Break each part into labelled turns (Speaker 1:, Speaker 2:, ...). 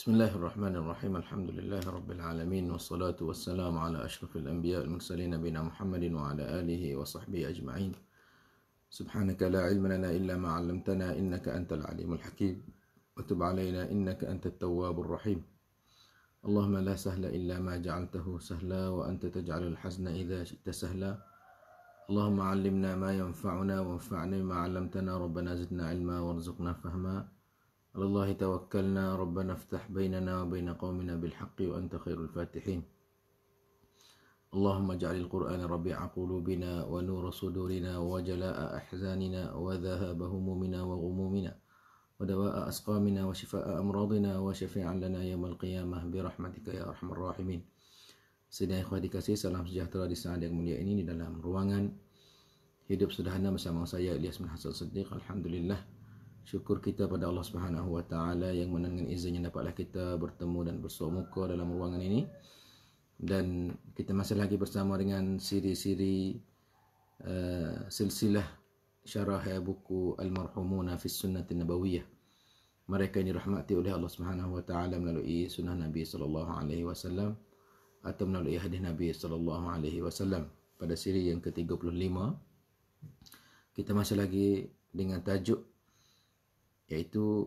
Speaker 1: بسم الله الرحمن الرحيم الحمد لله رب العالمين والصلاة والسلام على أشرف الأنبياء المرسلين نبينا محمد وعلى آله وصحبه أجمعين سبحانك لا علم لنا إلا ما علمتنا إنك أنت العليم الحكيم وتب علينا إنك أنت التواب الرحيم اللهم لا سهل إلا ما جعلته سهلا وأنت تجعل الحزن إذا شئت سهلا اللهم علمنا ما ينفعنا وانفعنا ما علمتنا ربنا زدنا علما وارزقنا فهما على الله توكلنا ربنا افتح بيننا وبين قومنا بالحق وأنت خير الفاتحين اللهم اجعل القرآن ربيع قلوبنا ونور صدورنا وجلاء أحزاننا وذهاب همومنا وغمومنا ودواء أسقامنا وشفاء أمراضنا وشفيعا لنا يوم القيامة برحمتك يا أرحم الراحمين Sidang ikhwah dikasih, salam sejahtera di saat yang mulia ini di dalam ruangan hidup sederhana bersama saya Ilyas bin Hasan Siddiq. Alhamdulillah. Syukur kita pada Allah Subhanahu Wa Taala yang menangan izinnya dapatlah kita bertemu dan bersuah muka dalam ruangan ini. Dan kita masih lagi bersama dengan siri-siri uh, silsilah syarah ya, buku Al-Marhumuna fi Sunnatin Nabawiyah. Mereka ini rahmati oleh Allah Subhanahu Wa Taala melalui sunnah Nabi Sallallahu Alaihi Wasallam atau melalui hadis Nabi Sallallahu Alaihi Wasallam pada siri yang ke-35 kita masih lagi dengan tajuk iaitu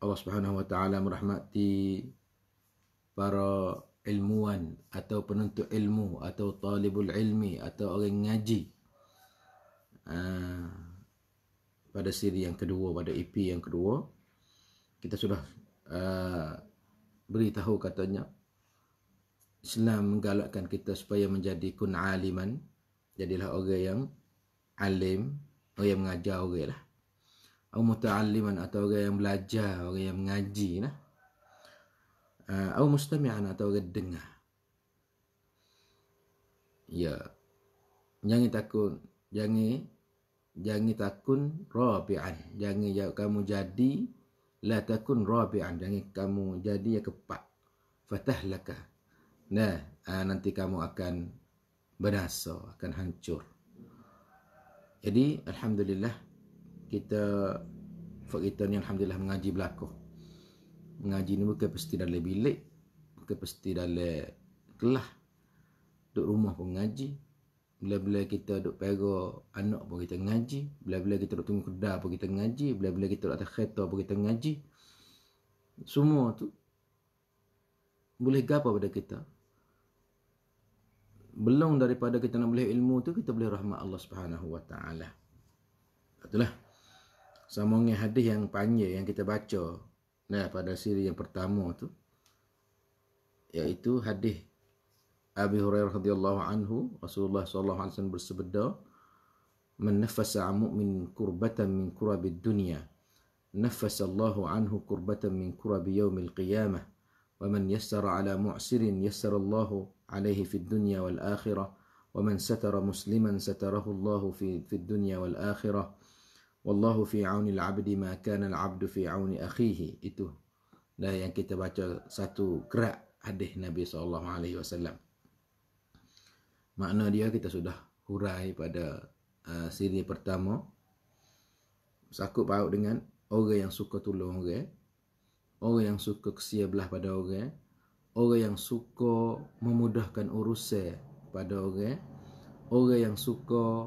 Speaker 1: Allah Subhanahu Wa Taala merahmati para ilmuwan atau penuntut ilmu atau talibul ilmi atau orang ngaji. Ah, pada siri yang kedua pada EP yang kedua kita sudah ah, beritahu katanya Islam menggalakkan kita supaya menjadi kun aliman jadilah orang yang alim orang yang mengajar orang lah mutaalliman atau orang yang belajar, orang yang mengaji nah. Atau ah, mustami'an atau orang dengar. Ya. Jangan takut, jangan jangan takut rabi'an. Jangan ya, kamu jadi la takun rabi'an. Jangan kamu jadi yang fatah Fatahlaka. Nah, ah, nanti kamu akan berasa, akan hancur. Jadi, Alhamdulillah, kita Fak kita ni Alhamdulillah mengaji berlaku Mengaji ni bukan pasti dalam bilik Bukan pasti dalam kelah Duduk rumah pun mengaji Bila-bila kita duduk pera anak pun kita mengaji Bila-bila kita duduk tunggu kedai pun kita mengaji Bila-bila kita duduk atas kereta pun kita mengaji Semua tu Boleh gapa pada kita Belum daripada kita nak boleh ilmu tu Kita boleh rahmat Allah Subhanahu SWT Itulah sambungan hadis yang panjang yang kita baca nah pada siri yang pertama tu iaitu hadis Abi Hurairah radhiyallahu anhu Rasulullah sallallahu alaihi wasallam bersabda man nafasa mu'min kurbatan min kurabid dunya nafasa Allahu anhu kurbatan min kurabi yaumil qiyamah wa man yassara ala mu'sirin yassara Allahu alaihi fid dunya wal akhirah wa man satara musliman satarahu Allahu fi fid dunya wal akhirah Wallahu fi auni al-abdi ma kana al-abd fi auni akhihi. Itu dah yang kita baca satu kerak hadis Nabi sallallahu alaihi wasallam. Makna dia kita sudah hurai pada uh, siri pertama. Sakut paut dengan orang yang suka tolong orang. Orang yang suka kesia belah pada orang. Orang yang suka memudahkan urusan pada orang. Orang yang suka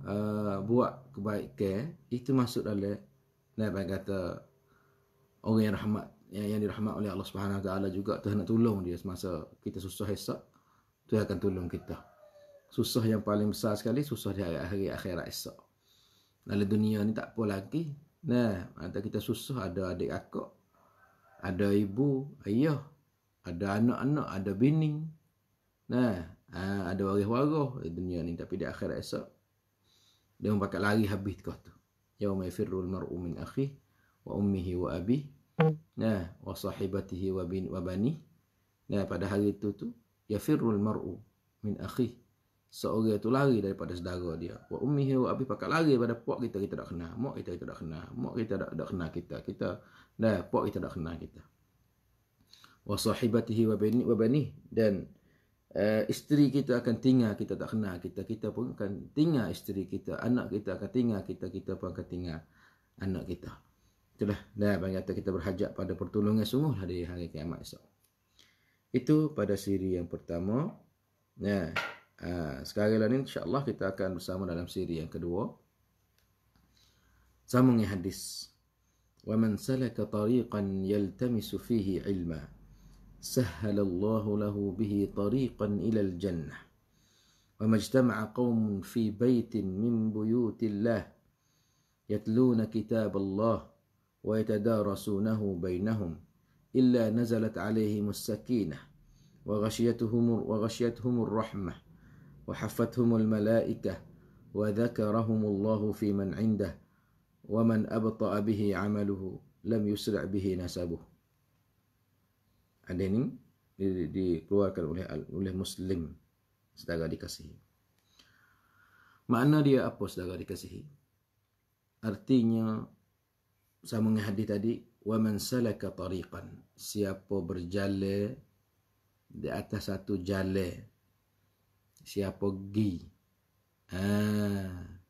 Speaker 1: Uh, buat kebaikan itu masuk dalam Nabi kata orang yang rahmat yang, yang dirahmat oleh Allah Subhanahu taala juga Tuhan nak tolong dia semasa kita susah esok Tuhan akan tolong kita. Susah yang paling besar sekali susah di hari akhirat esok. Dalam dunia ni tak apa lagi. Nah, ada kita susah ada adik akak, ada ibu, ayah, ada anak-anak, ada bini. Nah, ah, ada waris-waris di dunia ni tapi di akhirat esok dia bakal lari habis tekah tu yauma yafirrul mar'u min akhi wa ummihi wa abi nah wa sahibatihi wa bin wa bani nah pada hari itu tu yafirrul mar'u min akhi seorang tu lari daripada saudara dia wa ummihi wa abi pakak lari pada puak kita kita tak kenal mak kita kita tak kenal mak kita tak tak kenal kita kita nah puak kita tak kenal kita wa sahibatihi wa bani wa bani dan Uh, isteri kita akan tinggal kita tak kenal kita kita pun akan tinggal isteri kita anak kita akan tinggal kita kita pun akan tinggal anak kita itulah dan bagi kata kita berhajat pada pertolongan sungguh hari lah hari kiamat esok itu pada siri yang pertama Nah, uh, sekarang ini insyaallah kita akan bersama dalam siri yang kedua sambung hadis wa man salaka tariqan yaltamisu fihi ilma سهل الله له به طريقا الى الجنه وما اجتمع قوم في بيت من بيوت الله يتلون كتاب الله ويتدارسونه بينهم الا نزلت عليهم السكينه وغشيتهم وغشيتهم الرحمه وحفتهم الملائكه وذكرهم الله في من عنده ومن ابطا به عمله لم يسرع به نسبه hadis ni dikeluarkan oleh oleh muslim saudara dikasihi makna dia apa saudara dikasihi artinya sama dengan hadis tadi wa man salaka tariqan siapa berjalan di atas satu jalan siapa gi? ha,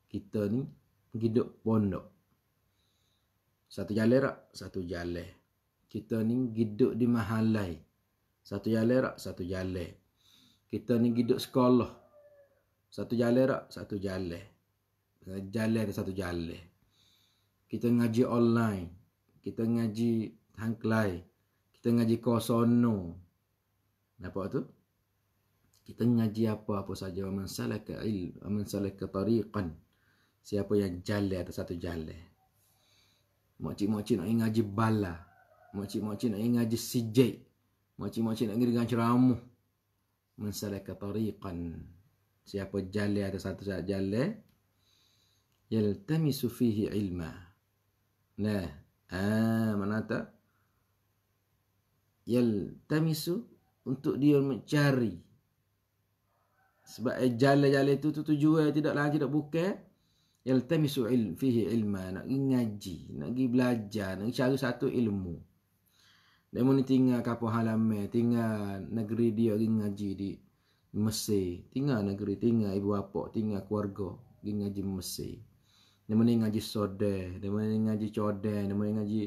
Speaker 1: kita ni pergi pondok satu jalan satu jalan kita ni hidup di mahalai. Satu jalan rak, satu jalan. Kita ni hidup sekolah. Satu jalan rak, satu jalan. Jalan ada satu jalan. Kita ngaji online. Kita ngaji tangklai. Kita ngaji kosono. Nampak tu? Kita ngaji apa-apa saja. Man salaka ilm. Man salaka tariqan. Siapa yang jalan atau satu jalan. Makcik-makcik nak ngaji bala. Bala. Makcik-makcik nak ngaji sijik. Makcik-makcik nak dengar ceramah. Mensalaka tariqan. Siapa jale ada satu saat jale? Yaltamisu fihi ilma. Nah. ah mana tak? Yaltamisu untuk dia mencari. Sebab eh, jale-jale itu tu tujuan tidak lagi tidak bukan. Yaltamisu ilm, fihi ilma. Nak ngaji. Nak pergi belajar. Nak cari satu ilmu. Lepas ni tinggal halam halaman, tinggal negeri dia pergi ngaji di Mesir. Tinggal negeri, tinggal ibu bapa, tinggal keluarga pergi ngaji Mesir. Lepas ni ngaji sode lepas ni ngaji chode lepas ni ngaji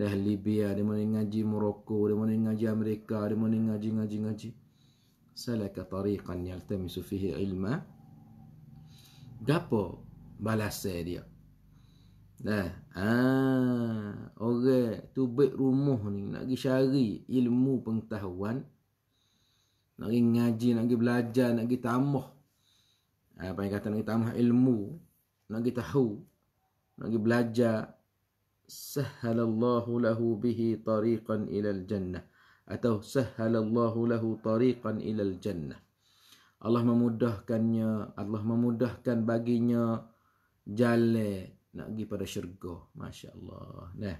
Speaker 1: dah Libya, lepas ni ngaji Morocco, lepas ni ngaji Amerika, lepas ni ngaji, ngaji, ngaji. Salaka tariqan yaltamisu fihi ilmu, dapat balas dia. Dah. Ha, orang tu baik rumah ni nak pergi cari ilmu pengetahuan. Nak pergi ngaji, nak pergi belajar, nak pergi tambah. Ha, apa yang kata nak pergi tambah ilmu, nak pergi tahu, nak pergi belajar. Sahalallahu lahu bihi tariqan ila al-jannah. Atau sahalallahu lahu tariqan ila al-jannah. Allah memudahkannya, Allah memudahkan baginya jalan nak pergi pada syurga. Masya Allah. Nah.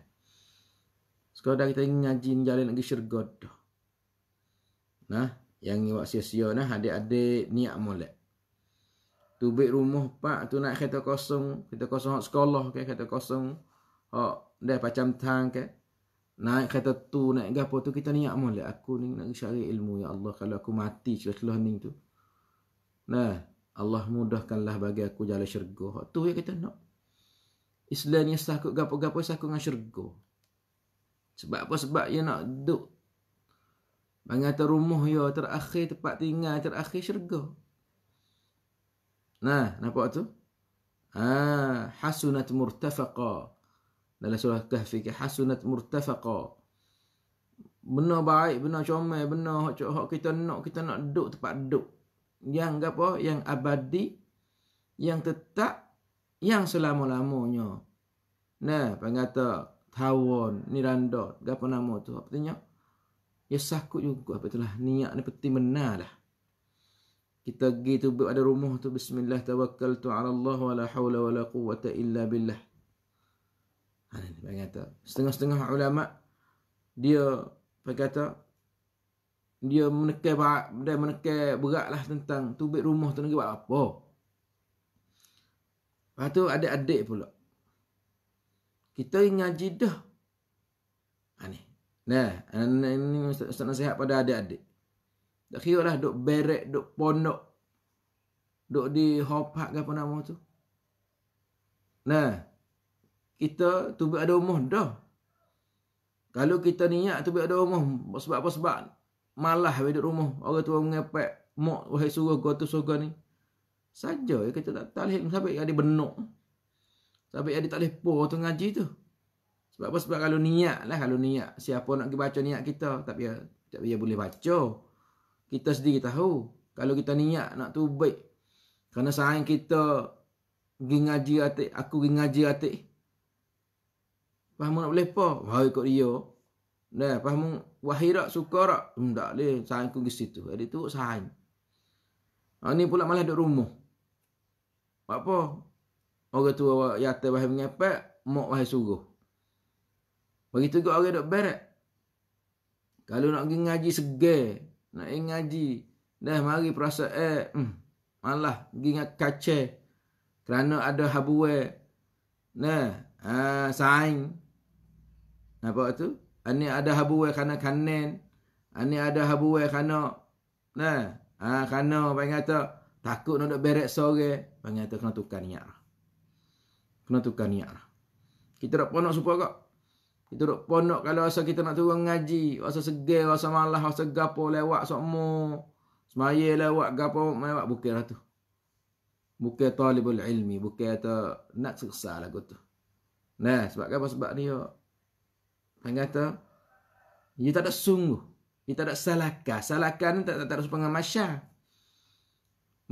Speaker 1: Sekarang dah kita ngaji jalan nak pergi syurga tu. Nah, yang iwak sia-sia nah adik-adik niat molek. Tubik rumah pak tu nak kereta kosong, kereta kosong hak sekolah ke kereta kosong. Hak dah macam tang ke. Naik kereta tu naik gapo tu kita niat molek. Aku ni nak cari ilmu ya Allah kalau aku mati celah-celah ni tu. Nah, Allah mudahkanlah bagi aku jalan syurga. tu yang kita nak. No. Islam ni sakut gapo-gapo sakut dengan syurga. Sebab apa? Sebab dia nak duduk. Bang atas rumah dia terakhir tempat tinggal terakhir syurga. Nah, nampak tu? Ah, hasunat murtafaqa. Dalam surah Kahfi ke hasunat murtafaqa. Benar baik, benar comel, benar hak cok hak kita nak, kita nak duduk tempat duduk. Yang apa? Yang abadi, yang tetap yang selama-lamanya. Nah, pengata tahun, ni nirandot, apa nama tu? Apa tanya? Ya sakut juga apa itulah. Niat ni penting benar lah. Kita pergi tu ada rumah tu bismillah tawakkal tu ala Allah wa la hawla wa la quwata illa billah. Ha ni pengata. Setengah-setengah ulama dia pengata dia menekan dia menekan beratlah tentang tubik rumah tu nak buat apa. Lepas ah, tu ada adik pula. Kita ngaji dah. Ha ni. Nah, ini ah, ustaz nasihat pada adik-adik. Tak kira lah duk berek, duk pondok, Duk di hopak ke apa nama tu. Nah. Kita tu ada umur dah. Kalau kita niat tu ada umur sebab apa sebab malah duduk rumah orang tua mengepek mak wahai suruh kau tu surga ni. Saja je kata tak tak boleh sampai ada benuk. Sampai ada tak boleh po tu ngaji tu. Sebab apa? Sebab kalau niat lah. Kalau niat. Siapa nak pergi baca niat kita. Tak dia tak dia boleh baca. Kita sendiri tahu. Kalau kita niat nak tu baik. Kerana saing kita pergi ngaji atik. Aku pergi ngaji atik. Faham nak boleh po? Wahai kot dia. Nah, faham wahai rak suka rak. Hmm, tak boleh. Sayang aku pergi situ. Jadi tu saing. Ha, ni pula malah duduk rumah. Buat apa? Orang tu awak yang atas bahaya mengepak, mak bahaya suruh. Begitu juga orang duduk berat. Kalau nak pergi ngaji segar, nak pergi ngaji, dah mari perasa eh, mm, malah pergi dengan kaca. Kerana ada habuwe. Nah, ha, saing. Apa tu? Ini ada habuwe kerana kanen. Ini ada habuwe kerana, nah, ha, kerana apa kata, takut nak duduk berat sore. Bang kata kena tukar niat lah. Kena tukar niat lah. Kita tak pernah supaya kak. Kita tak pernah kalau rasa kita nak turun ngaji. Rasa segar, rasa malah, rasa gapo lewat semua. Semaya lewat, gapo lewat. Bukir lah tu. Bukir talibul ilmi. Bukir kata nak seksa lah tu. Nah, sebab apa? Sebab ni kak. Bang kata. Dia tak ada sungguh. Dia tak ada salahkan Salakah ni tak, tak, tak ada masyarakat.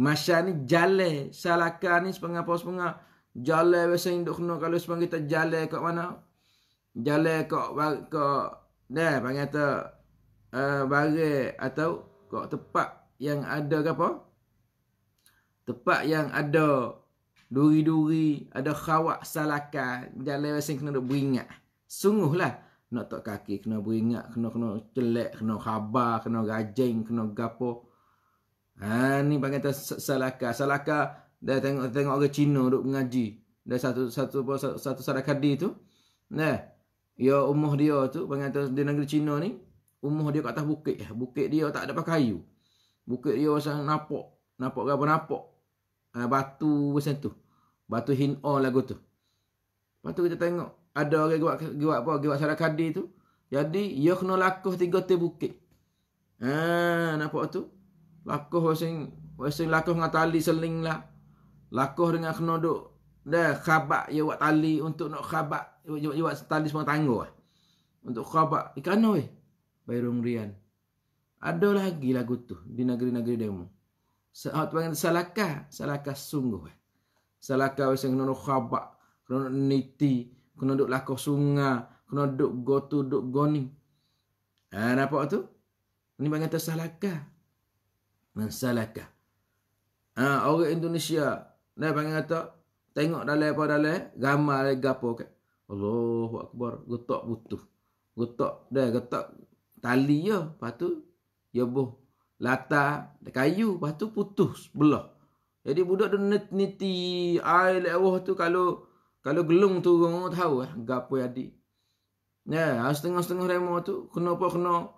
Speaker 1: Masya ni jale Salaka ni sepengah-sepengah Jale biasa induk kena Kalau sepengah kita jale kat mana Jale kat Kat Dah panggil tu uh, eh, Barai Atau Kat tempat Yang ada ke apa Tempat yang ada Duri-duri Ada khawak salaka Jale biasa kena duk beringat lah, kena tak kaki Kena beringat Kena-kena celek Kena khabar Kena rajin Kena gapo. Ha, ni panggil salaka. Salaka dah tengok tengok orang Cina duk mengaji. dah satu satu satu, satu sarakadi tu. Nah. Ya umuh dia tu panggil di negeri Cina ni, umuh dia kat atas bukit. Eh, bukit dia tak ada pakai kayu. Bukit dia pasal napok. Napok apa napok. Ha, batu macam tu. Batu hin hin'o lagu tu. Lepas tu kita tengok ada orang buat buat apa buat sarakadi tu. Jadi yakhnu lakuh tiga te bukit. Ha, napok tu lakuh wasing wasing lakuh dengan tali seling lah lakuh dengan kenoduk dah khabak ya buat tali untuk nak khabak buat tali semua tangguh untuk khabak ikan weh bayrung rian ada lagi lagu tu di negeri-negeri demo sahut so, panggil salaka salaka sungguh weh salaka wasing kenoduk khabak kenoduk niti kenoduk lakuh sungai kenoduk gotu duk goni Ah ha, nampak tu? Ini panggil tersalaka dengan salakah. Ha, orang Indonesia, dia panggil kata, tengok dalam apa dalam, eh, gambar lagi apa ke. Allahu Akbar, getok butuh. Getok, dia getok tali ya, lepas tu, ya boh. Lata, kayu, lepas tu putus sebelah. Jadi budak tu niti, air lewah tu kalau, kalau gelung tu, orang tahu eh, gapo jadi. Ya, yeah, tengah tengah remo tu, kena apa kena,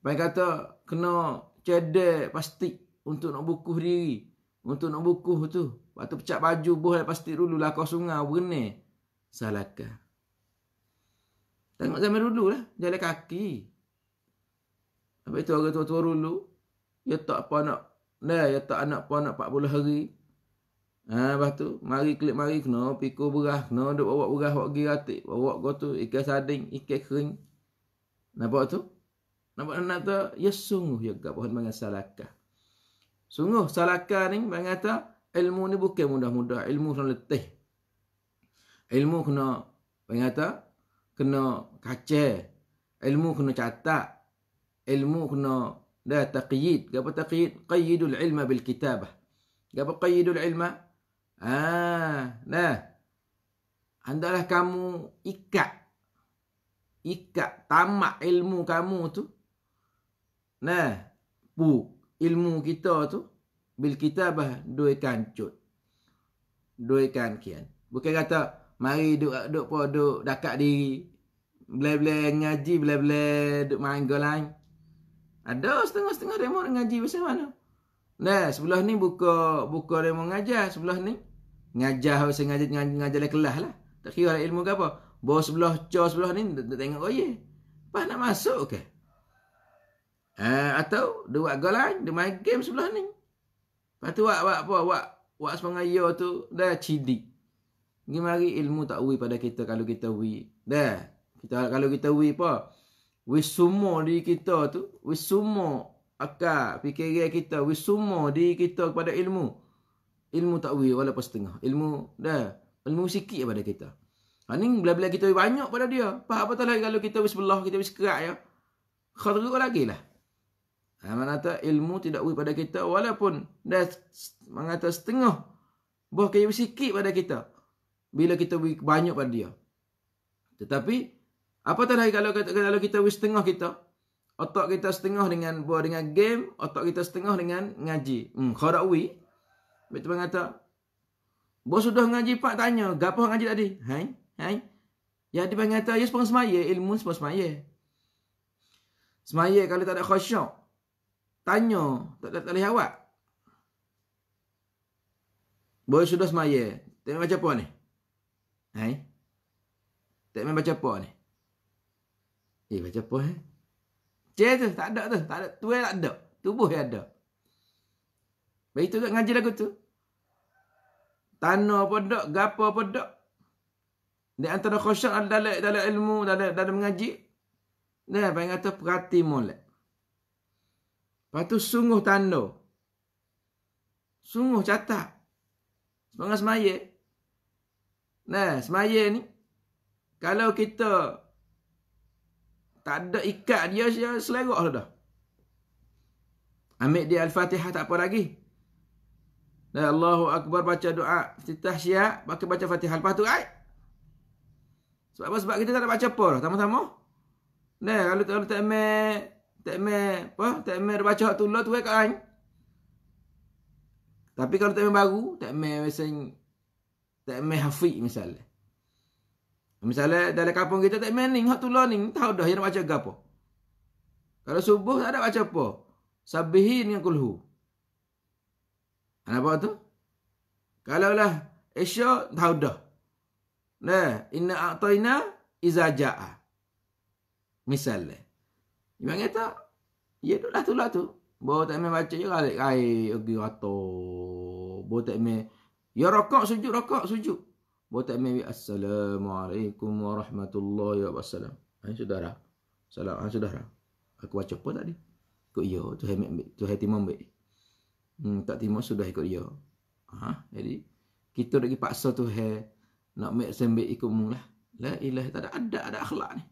Speaker 1: baik kata, kena cedek, pasti untuk nak bukuh diri. Untuk nak bukuh tu. Waktu pecah baju boleh lepas tidur dulu lah kau sungai. Berni. Salahkah. Tengok zaman dulu lah. Jalan kaki. Lepas itu orang tua-tua dulu. Ya tak apa nak. Dah ya tak anak apa nak 40 hari. Ha, lepas tu. Mari klik mari kena. Pikul berah kena. Duk bawa berah. Bawa pergi ratik. Bawa kau tu. Ikan sading. Ikan kering. Nampak tu? Nampak anak tu? Ya sungguh. Ya gak pohon mengasal akah. Sungguh salakan ni mengata ilmu ni bukan mudah-mudah. Ilmu kena letih. Ilmu kena mengata kena kaca. Ilmu kena catat. Ilmu kena dah taqyid. Gapa taqyid? Qayyidul ilma bil kitabah. Gapa qayyidul ilma? Ha, ah, nah. Andalah kamu ikat ikat tamak ilmu kamu tu. Nah, bu ilmu kita tu bil kitabah duai kancut duai kan kian bukan kata mari duk duk pa duk dakak diri bela-bela ngaji bela-bela duk main golang. ada setengah-setengah demo ngaji besar mana nah sebelah ni buka buka demo ngajar sebelah ni ngajar hawa sengaja ngaji ngajar le kelas lah tak kira lah ilmu ke apa bos sebelah cor sebelah ni tengok oye oh, pas nak masuk ke okay? Ha, atau dia buat gol lain, dia main game sebelah ni. Lepas tu buat, buat apa? Buat, buat semangat tu, dah cidi. Gimari ilmu tak wui pada kita kalau kita wui. Dah. Kita, kalau kita wui apa? Wui semua di kita tu. Wui semua akal, fikiran kita. Wui semua di kita kepada ilmu. Ilmu tak wui walaupun setengah. Ilmu dah. Ilmu sikit pada kita. Ha, ni bila-bila kita banyak pada dia. Apa-apa lah tak kalau kita wui sebelah, kita wui sekerak ya. Khadru lagi lah. Amanata ha, ilmu tidak beri pada kita walaupun dah mengata setengah buah kayu sikit pada kita bila kita beri banyak pada dia. Tetapi apa lagi kalau kalau kita beri setengah kita otak kita setengah dengan buah dengan game, otak kita setengah dengan ngaji. Hmm, wui betul mengata Bos sudah ngaji pak tanya, gapo ngaji tadi? Hai, hai. Ya dia mengata, ya sepang semaya, ilmu sepang semaya. Semaya kalau tak ada khusyuk, Tanya. Tak, tak, tak boleh jawab. Boleh sudah semaya. Tak main baca apa ni? Hai? Tak main baca apa ni? Eh, baca apa eh? Cik tu, tak ada tu. Tak ada. Tu tak ada. Tubuh yang ada. Baik tu ngaji lagu tu. Tanah pun tak. Gapa pun tak. Di antara khusyak dalam, dalam ilmu, dalam, dalam mengaji. Ni bayang yang kata perhati mulut. Lepas tu sungguh tanda. Sungguh catat. Semangat semaya. Nah, semaya ni. Kalau kita tak ada ikat dia, dia selerok lah dah. Ambil dia Al-Fatihah tak apa lagi. Dan Allahu Akbar baca doa Fatihah syiak, pakai baca Fatihah. Lepas tu, ay. Sebab apa? Sebab kita tak nak baca apa dah. Tama-tama. Nah, kalau tak ambil tak me apa tak me baca hak tulah tu kat ain kan? tapi kalau tak me baru tak me mesin tak me hafiz misalnya misalnya dalam kampung kita tak me ning hak tulah ning tahu dah yang baca gapo kalau subuh ada baca po. sabihi dengan kulhu apa tu kalau lah esok tahu dah nah inna ina izaja'a misalnya Imam kata, ya tu lah tu lah tu. Bawa tak main baca je, ralik air, pergi rata. Bawa tak main, ya rokok, sujud, rokok, sujud. Bawa tak main, Assalamualaikum warahmatullahi wabarakatuh. Ini ah, saudara. Salam, ini ah, saudara. Aku baca apa tadi? Ikut ya, tu hati tu hati ambil. Hmm, tak timur sudah ikut ya. Ha? Jadi, kita lagi paksa tu hati. Nak make sembik ikut mu lah. La ilah, tak ada adat, ada akhlak ni.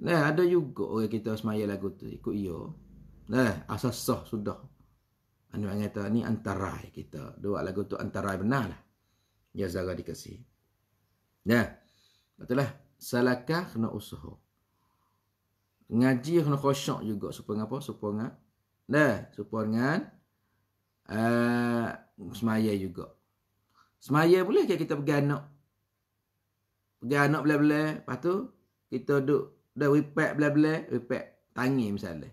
Speaker 1: Nah, ada juga orang kita semaya lagu tu ikut ia. Nah, asas sah sudah. Anu yang kata ni antara kita. Dua lagu tu antara benar lah. Ya Zara dikasi. Nah, betul lah. salaka kena usaha. Ngaji kena khosyak juga. Supaya apa? Supaya Nah, supaya dengan. Uh, eh, semaya juga. Semaya boleh ke kita pergi anak? Pergi anak boleh-boleh. Lepas tu, kita duduk dah repack bela bla repack tangan misalnya.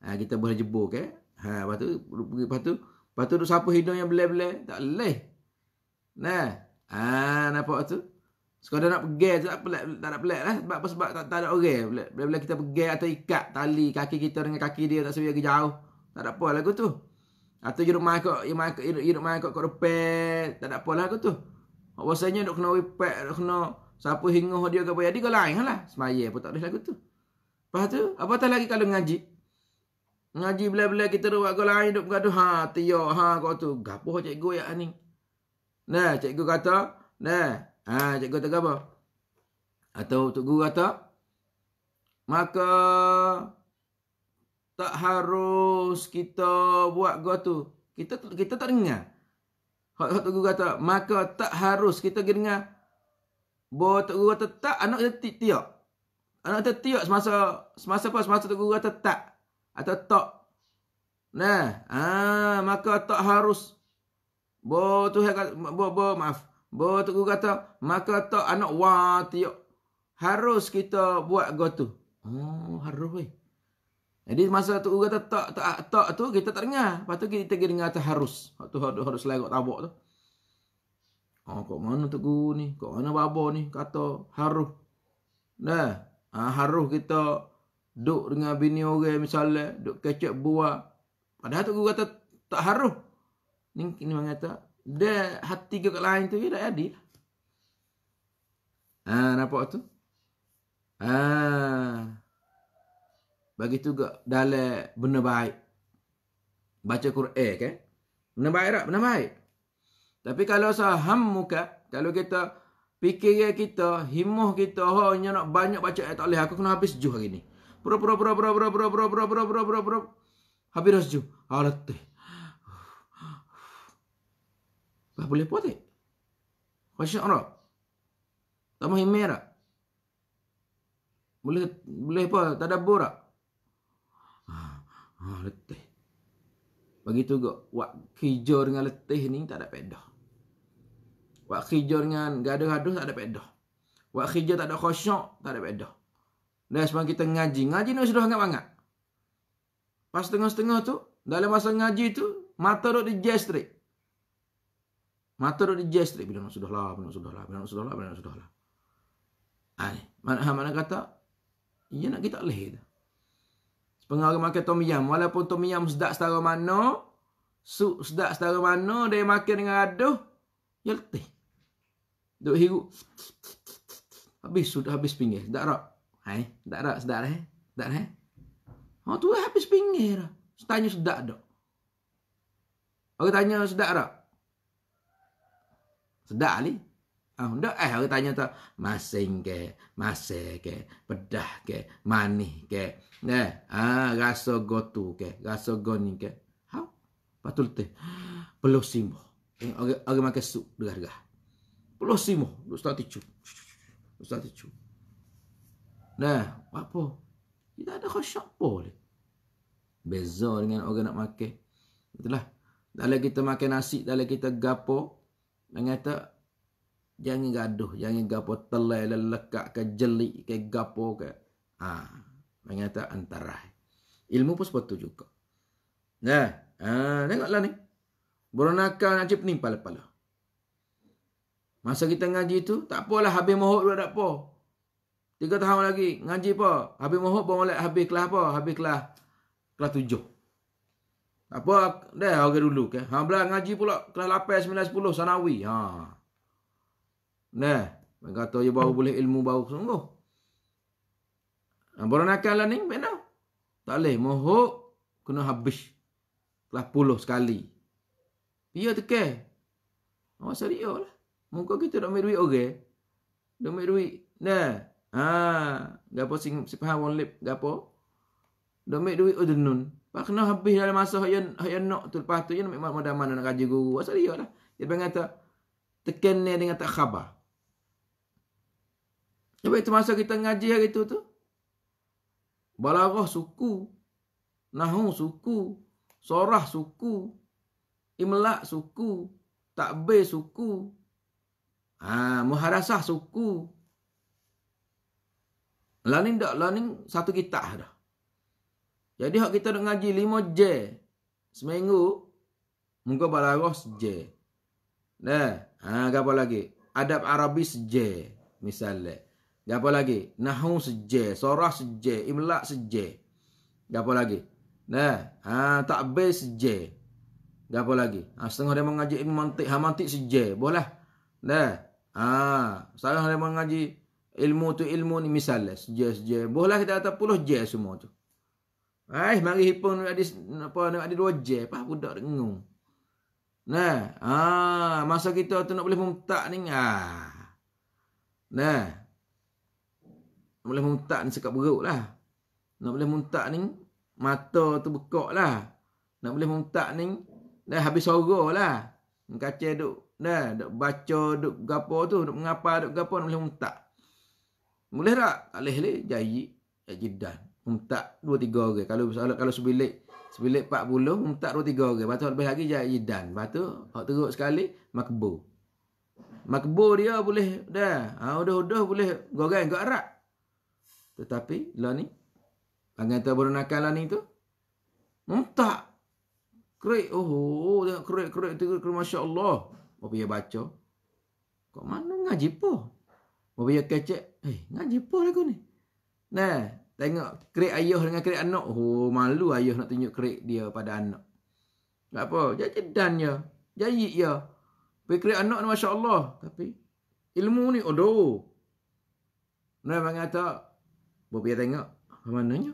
Speaker 1: Ha, kita boleh jebur ke. Ha, lepas tu, lepas tu, lepas tu tu sapu hidung yang bela bla tak leh. Nah, ha, nampak tu? Sekadar nak pergi tak pelak, tak nak pelak lah. Sebab Sebab tak, tak ada orang. Bila-bila kita pergi atau ikat tali kaki kita dengan kaki dia tak sebab jauh. Tak ada apa lah aku tu. Atau you rumah kau, you rumah kau, you rumah kau, kau rupai. Tak ada apa lah aku tu. Maksudnya duk kena wipak, duk kena... Siapa hinguh dia ke bayar dia ke lain lah. Semaya pun tak boleh lagu tu. Lepas tu, Apa tak lagi kalau ngaji. Ngaji bila-bila kita buat ke lain, duduk bergaduh. Ha, tiyo, ha, kau tu. Gapoh cikgu yang ni. Nah, cikgu kata, nah, ha, cikgu kata apa? Atau tu guru kata, maka tak harus kita buat gua tu. Kita kita tak dengar. Hak tu guru kata, maka tak harus kita dengar. Bawa tu guru tetap anak dia tiak. Anak dia tiak semasa semasa apa semasa tu guru tetap atau tak. Nah, ah maka tak harus bo tu hak bo bo maaf. Bo tu guru kata maka tak anak wa tiak. Harus kita buat go tu. Oh, harus weh. Jadi masa tu guru kata tak tak tak tu kita tak dengar. Lepas tu kita pergi dengar tu harus. Waktu harus lerak tabuk tu. Harus, harus, harus, harus, harus, harus, harus, harus. Ha, kok mana tu guru ni? Kok mana babo ni? Kata haruh. Dah. Ha, haruh kita duk dengan bini orang misalnya, duk kecek buah. Padahal tu guru kata tak haruh. Ni ni mang kata, dah hati ke kat lain tu dia tak jadi. Ha, nampak tu? Ha. Bagi tu gak dalam benda baik. Baca Quran okay? Benda baik tak? Benda baik. Tapi kalau saham muka, kalau kita fikir kita, himuh kita, hanya nak banyak baca ayat ta'lih, aku kena habis juh hari ni. Pro pro pro pro pro pro pro pro pro pro pro pro Habis dah sejuk. Alatih. boleh buat tak? Masya Allah. Tak mahu himmeh Boleh, boleh apa? Tak ada bor tak? Ha, letih. Begitu juga. Buat kerja dengan letih ni tak ada pedah. Wak kerja dengan gaduh-gaduh tak ada pedah. Wak kerja tak ada khosyok, tak ada pedah. Dan sebab kita ngaji. Ngaji ni sudah hangat-hangat. Pas tengah tengah tu, dalam masa ngaji tu, mata duduk di jestrik. Mata duduk di jestrik. Bila nak sudah lah, bila nak sudah lah, bila nak sudah lah, bila nak sudah lah. Ini. Mana, mana kata, ia nak kita leh tu. Pengaruh makan Tom Yam. Walaupun Tom Yam sedap setara mana, sup sedap setara mana, dia makan dengan aduh, ia letih. Duk hiru. Habis sudah habis pinggir. Tak rak. Hai, tak rak sedar lah, eh. Tak lah, eh. Ha tu lah, habis pinggir. Tanya sedak dak? Orang tanya sedak dak? Sedak ali. Ah, ndak eh orang tanya tak masing ke, mase ke, pedah ke, manih ke. Nah, eh, ah ha, rasa gotu ke, rasa goni ke. Ha? Patul teh. Belum simbo. Eh, orang makan sup dengar-dengar. Peluh simo, duk start ticu. Duk start ticu. Nah, apa? Kita ada khosyak boleh. Beza dengan orang nak makan. Betullah. Dalam kita makan nasi, dalam kita gapo, mengata jangan gaduh, jangan gapo telai lelekak ke jeli ke gapo ke. Ha, mengata antara. Ilmu pun sepatu juga. Nah, ah, tengoklah ni. Burung nakal nak cip ni pala-pala. Masa kita ngaji tu, tak apalah habis mohon dulu tak apa. Tiga tahun lagi, ngaji apa? Habis mohon pun boleh habis kelas apa? Habis kelas, kelas tujuh. Tak apa, dah orang okay, dulu. Okay. Hang belah ngaji pula, kelas lapan, sembilan, sepuluh, sanawi. Ha. Nah, mereka kata je baru boleh ilmu baru sungguh. Baru nak kalah ni, benar. Tak boleh, mohok kena habis. Kelas puluh sekali. Ya, tekeh. Oh, serius lah. Muka kita nak ambil duit orang. Okay? Nak ambil duit. Nah. Ha, gapo sing sepah wong lip gapo? Nak ambil duit udun. Oh, Pak kena habis dalam masa hayan hayan nak tu lepas tu nak ambil mana nak kaji guru. Asal dia lah. Dia pengen kata tekan ni dengan tak khabar. Tapi itu masa kita ngaji hari itu tu. Balaghah suku. Nahu suku. Sorah suku. Imlak suku. Takbir suku. Ha, muharasah suku. Learning dah, learning satu kitab dah. Jadi, hak kita nak ngaji lima J. Seminggu, muka balaroh J. Nah, ha, apa lagi? Adab Arabi J. Misalnya. Apa lagi? Nahu J. Sorah J. Imlak J. Apa lagi? Nah, ha, takbir J. Apa lagi? Ha, setengah dia mengaji ilmu mantik, ha mantik sejah. Boleh. Nah, Ha, salah dia mengaji ilmu tu ilmu ni misalnya lah, jazz jazz. Bolehlah kita kata puluh jazz semua tu. Hai, mari hipung ada apa nak ada dua jazz. Pak budak dengung. Nah, ha, masa kita tu nak boleh memutak ni. Ha. Nah. Boleh memutak ni sekat beruk lah. Nak boleh memutak ni, mata tu bekok lah. Nak boleh memutak ni, dah habis sorok lah. Kaca duk Dah, duk baca, duk gapo tu, duk mengapa, duk gapo nak boleh muntak. Boleh tak? Tak boleh leh, jahit, jidan. Muntak 2 3 orang. Kalau soal kalau sebilik, sebilik 40, muntak 2 3 orang. Batu lebih lagi jahit jidan. Batu hak teruk sekali, makbo, makbo dia boleh dah. Ah, ha, udah-udah boleh gorang, gak rak. Tetapi lah ni Angan tu baru nakal lah ni tu Muntah Kerik Oh Kerik-kerik Masya Allah Bapak baca. Kok mana ngaji po? Bapak kecek. Eh, hey, ngaji apa lagu ni? Nah, tengok kerik ayah dengan kerik anak. Oh, malu ayah nak tunjuk kerik dia pada anak. Tak apa, jadi dan ya. Jadi ya. Pergi anak ni Masya Allah. Tapi, ilmu ni, aduh. Nah, bang kata, Bapak tengok, mana mananya?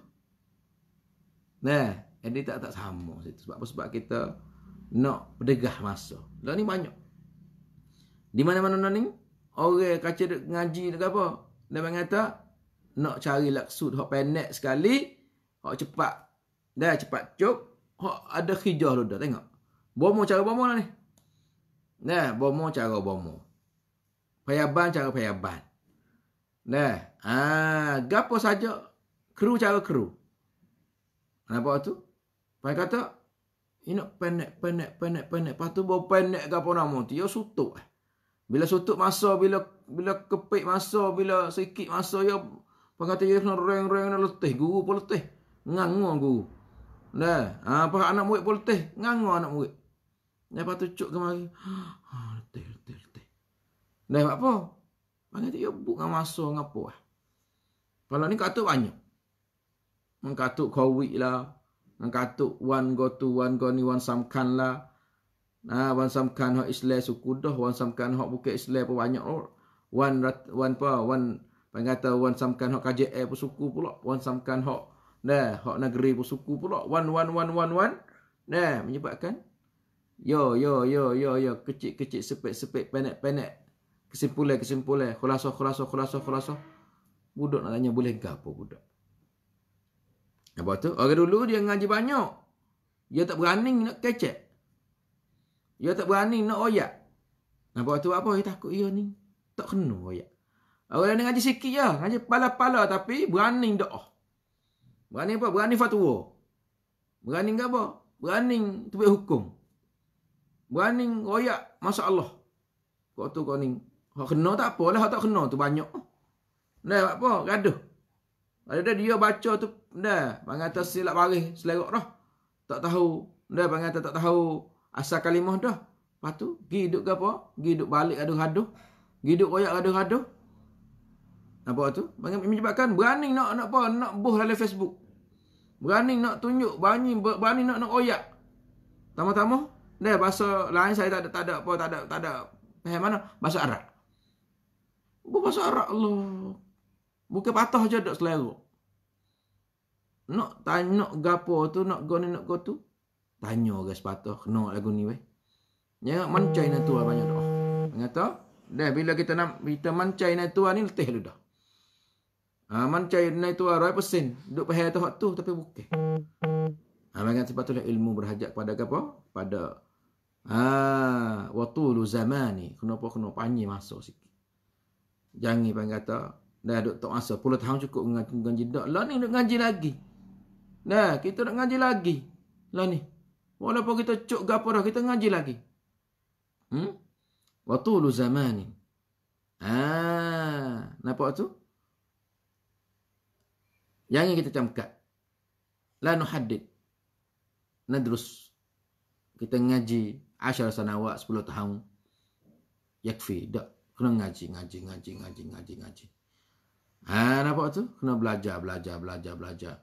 Speaker 1: Nah, jadi tak tak sama Sebab apa? Sebab kita nak berdegah masa. Dan lah, ni banyak. Di mana-mana ni, orang kaca ngaji ke apa, dia berkata, nak cari laksud, hok penek sekali, hok cepat, dah cepat cuk, hok ada hijau tu dah, tengok. Bomo cara bomo lah ni. Nah, bomo cara bomo. Payaban cara payaban. Nah, ah, ha, gapo saja kru cara kru. Kenapa tu? Pai kata, ini penek, penek, pendek, pendek. Patu bo pendek gapo nama tu? Ya sutuk. Bila sutut masa, bila bila kepik masa, bila sikit masa, ya pengatai ya, reng-reng dah letih. Guru pun letih. Ngangor guru. Dah. Ha, apa anak murid pun letih. Ngangor anak murid. Lepas tu cuk kemari. Ha, ah, letih, letih, letih. Dah buat apa? Pengatai ya buk dengan masa, dengan apa lah. Kalau ni katuk banyak. Mengkatuk COVID lah. Mengkatuk one go to one go ni one samkan lah. Ha, wan samkan hok Islam suku dah, wan samkan hok bukit Islam pun banyak orang. Wan rat, wan pa, wan pengata wan samkan hok KJR pun suku pula. Wan samkan hok nah, hok negeri pun suku pula. Wan wan wan wan wan. Nah, menyebabkan Yo yo yo yo yo kecil-kecil sepek-sepek penek-penek. Kesimpulan kesimpulan, kelasoh, kelasoh, kelasoh, kelasoh, Budak nak tanya boleh ke apa budak? Apa tu? Orang dulu dia ngaji banyak. Dia tak berani nak kecek. Ia tak berani nak royak. Nampak tu apa? Ia takut ia ni. Tak kena royak. Orang ni ngaji sikit je. Ngaji pala-pala tapi berani doa. Berani apa? Berani fatwa. Berani ke apa? Berani tubuh hukum. Berani royak masya Allah. Kau tu kau ni. Kau kena tak apalah. Kau tak kena tu banyak. Dah apa? Gaduh. Ada dah dia baca tu. Dah. Bangat silap baris. Selerok dah. Tak tahu. Dah bangat tak tahu. Asal kalimah dah. Lepas tu, pergi hidup ke apa? Pergi hidup balik aduh-aduh. Pergi hidup royak aduh-aduh. apa tu? Bagi menyebabkan berani nak nak apa? Nak buh dalam Facebook. Berani nak tunjuk, berani, berani nak nak royak. tamu-tamu, dah bahasa lain saya tak ada, tak ada apa, tak ada, tak ada. Faham mana? Bahasa Arab. Bukan bahasa Arab Allah. Bukan patah je dak selera. Nak tanya nak gapo tu, nak goni nak go tu tanya orang sepatah kena lagu ni weh. Ya mancai na tua banyak doa. Mengata dah bila kita nak kita mancai na tua ni letih lu dah. Ah ha, mancai na tua roi pesin duk pahai tu hak tu tapi bukan. Ah ha, mengata sepatutnya ilmu berhajat kepada apa? Pada ah ha, watulu zamani kenapa kena panjang masa sikit. Jangan pang kata dah duk tok masa puluh tahun cukup ngaji dak. Lah ni duk ngaji lagi. Nah, kita nak ngaji lagi. Lah ni. Walaupun kita cuk gapo dah kita ngaji lagi. Hmm? Wa tulu zamani. Ah, nampak tu? Yang ini kita camkat. La nuhaddid. Nadrus. Kita ngaji asyara sanawat 10 tahun. Yakfi. Dak, Kena ngaji, ngaji, ngaji, ngaji, ngaji, ngaji. Ha, nampak tu? Kena belajar, belajar, belajar, belajar.